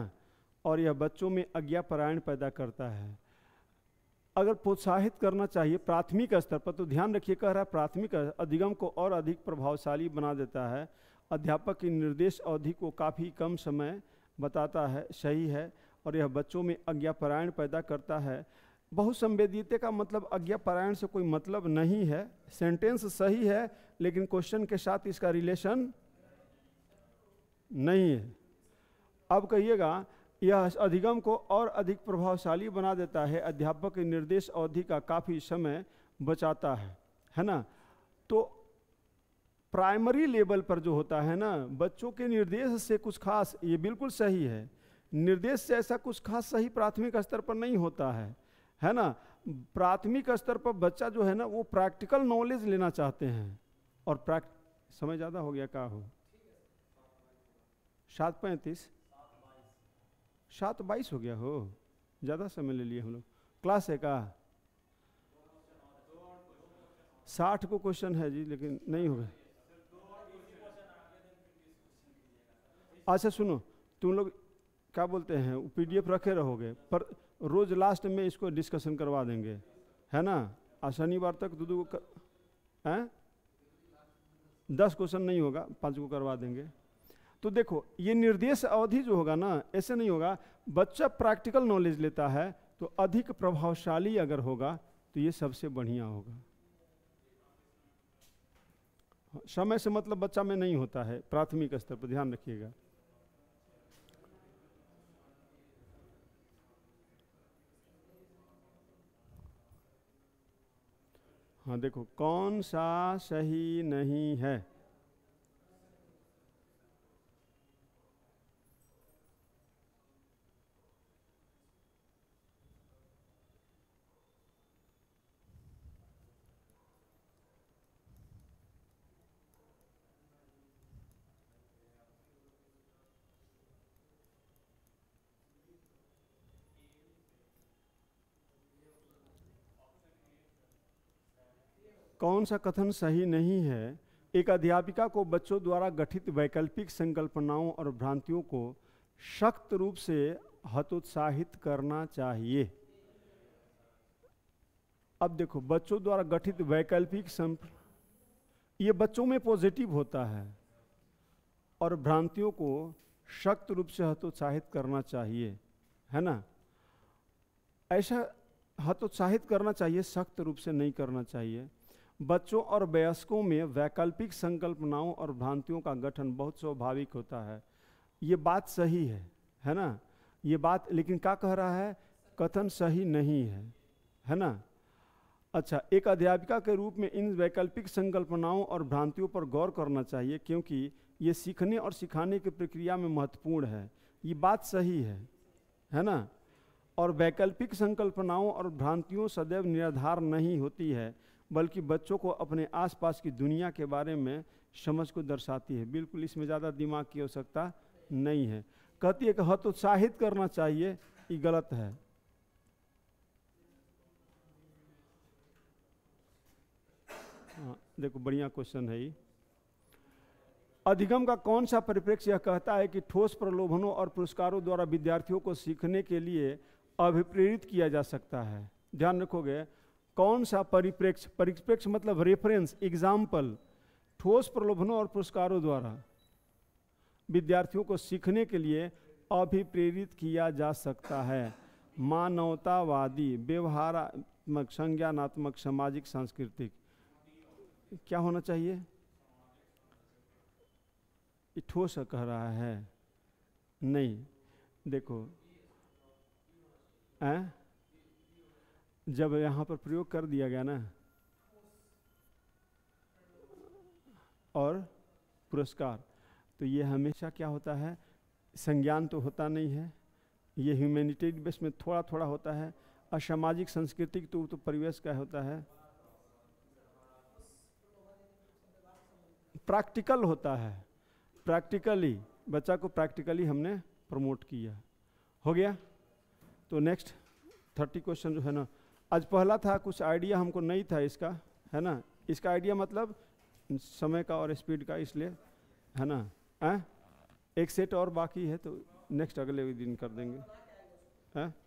और यह बच्चों में अज्ञापरायण पैदा करता है अगर प्रोत्साहित करना चाहिए प्राथमिक स्तर पर तो ध्यान रखिए कह रहा है प्राथमिक अधिगम को और अधिक प्रभावशाली बना देता है अध्यापक की निर्देश अवधि को काफ़ी कम समय बताता है सही है और यह बच्चों में अज्ञापरायण पैदा करता है बहुत संवेदित का मतलब अज्ञापरायण से कोई मतलब नहीं है सेंटेंस सही है लेकिन क्वेश्चन के साथ इसका रिलेशन नहीं है अब कहिएगा यह अधिगम को और अधिक प्रभावशाली बना देता है अध्यापक के निर्देश अवधि का काफ़ी समय बचाता है है ना तो प्राइमरी लेवल पर जो होता है ना बच्चों के निर्देश से कुछ खास ये बिल्कुल सही है निर्देश से ऐसा कुछ खास सही प्राथमिक स्तर पर नहीं होता है है ना प्राथमिक स्तर पर बच्चा जो है ना वो प्रैक्टिकल नॉलेज लेना चाहते हैं और प्रैक्ट समय ज़्यादा हो गया क्या हो सात पैंतीस सात बाईस हो गया हो ज़्यादा समय ले लिए हम लोग क्लास है का साठ को क्वेश्चन है जी लेकिन नहीं होगा अच्छा सुनो तुम लोग क्या बोलते हैं पीडीएफ रखे रहोगे पर रोज़ लास्ट में इसको डिस्कशन करवा देंगे है ना आज शनिवार तक दो दो कर... हैं दस क्वेश्चन नहीं होगा पाँच को करवा देंगे तो देखो ये निर्देश अवधि जो होगा ना ऐसे नहीं होगा बच्चा प्रैक्टिकल नॉलेज लेता है तो अधिक प्रभावशाली अगर होगा तो ये सबसे बढ़िया होगा समय से मतलब बच्चा में नहीं होता है प्राथमिक स्तर पर ध्यान रखिएगा हाँ देखो कौन सा सही नहीं है कौन सा कथन सही नहीं है एक अध्यापिका को बच्चों द्वारा गठित वैकल्पिक संकल्पनाओं और भ्रांतियों को सख्त रूप से हतोत्साहित करना चाहिए अब देखो बच्चों द्वारा गठित वैकल्पिक संप ये बच्चों में पॉजिटिव होता है और भ्रांतियों को सख्त रूप से हतोत्साहित करना चाहिए है ना ऐसा हतोत्साहित करना चाहिए सख्त रूप से नहीं करना चाहिए बच्चों और वयस्कों में वैकल्पिक संकल्पनाओं और भ्रांतियों का गठन बहुत स्वाभाविक होता है ये बात सही है है ना ये बात लेकिन क्या कह रहा है कथन सही नहीं है है ना अच्छा एक अध्यापिका के रूप में इन वैकल्पिक संकल्पनाओं और भ्रांतियों पर गौर करना चाहिए क्योंकि ये सीखने और सिखाने की प्रक्रिया में महत्वपूर्ण है ये बात सही है है ना और वैकल्पिक संकल्पनाओं और भ्रांतियों सदैव निराधार नहीं होती है बल्कि बच्चों को अपने आसपास की दुनिया के बारे में समझ को दर्शाती है बिल्कुल इसमें ज़्यादा दिमाग की आवश्यकता नहीं है कहती है कि हतोत्साहित करना चाहिए ये गलत है हाँ, देखो बढ़िया क्वेश्चन है ये अधिगम का कौन सा परिप्रेक्ष्य यह कहता है कि ठोस प्रलोभनों और पुरस्कारों द्वारा विद्यार्थियों को सीखने के लिए अभिप्रेरित किया जा सकता है ध्यान रखोगे कौन सा परिप्रेक्ष्य परिप्रेक्ष्य मतलब रेफरेंस एग्जाम्पल ठोस प्रलोभनों और पुरस्कारों द्वारा विद्यार्थियों को सीखने के लिए अभिप्रेरित किया जा सकता है मानवतावादी व्यवहारात्मक संज्ञानात्मक सामाजिक सांस्कृतिक क्या होना चाहिए ठोस कह रहा है नहीं देखो ऐ जब यहाँ पर प्रयोग कर दिया गया ना और पुरस्कार तो ये हमेशा क्या होता है संज्ञान तो होता नहीं है ये ह्यूमैनिटेरियन बेस में थोड़ा थोड़ा होता है असामाजिक सांस्कृतिक तो तो परिवेश का होता है प्रैक्टिकल होता है प्रैक्टिकली बच्चा को प्रैक्टिकली हमने प्रमोट किया हो गया तो नेक्स्ट थर्टी क्वेश्चन जो है ना आज पहला था कुछ आइडिया हमको नहीं था इसका है ना इसका आइडिया मतलब समय का और स्पीड का इसलिए है ना आ? एक सेट और बाकी है तो नेक्स्ट अगले दिन कर देंगे है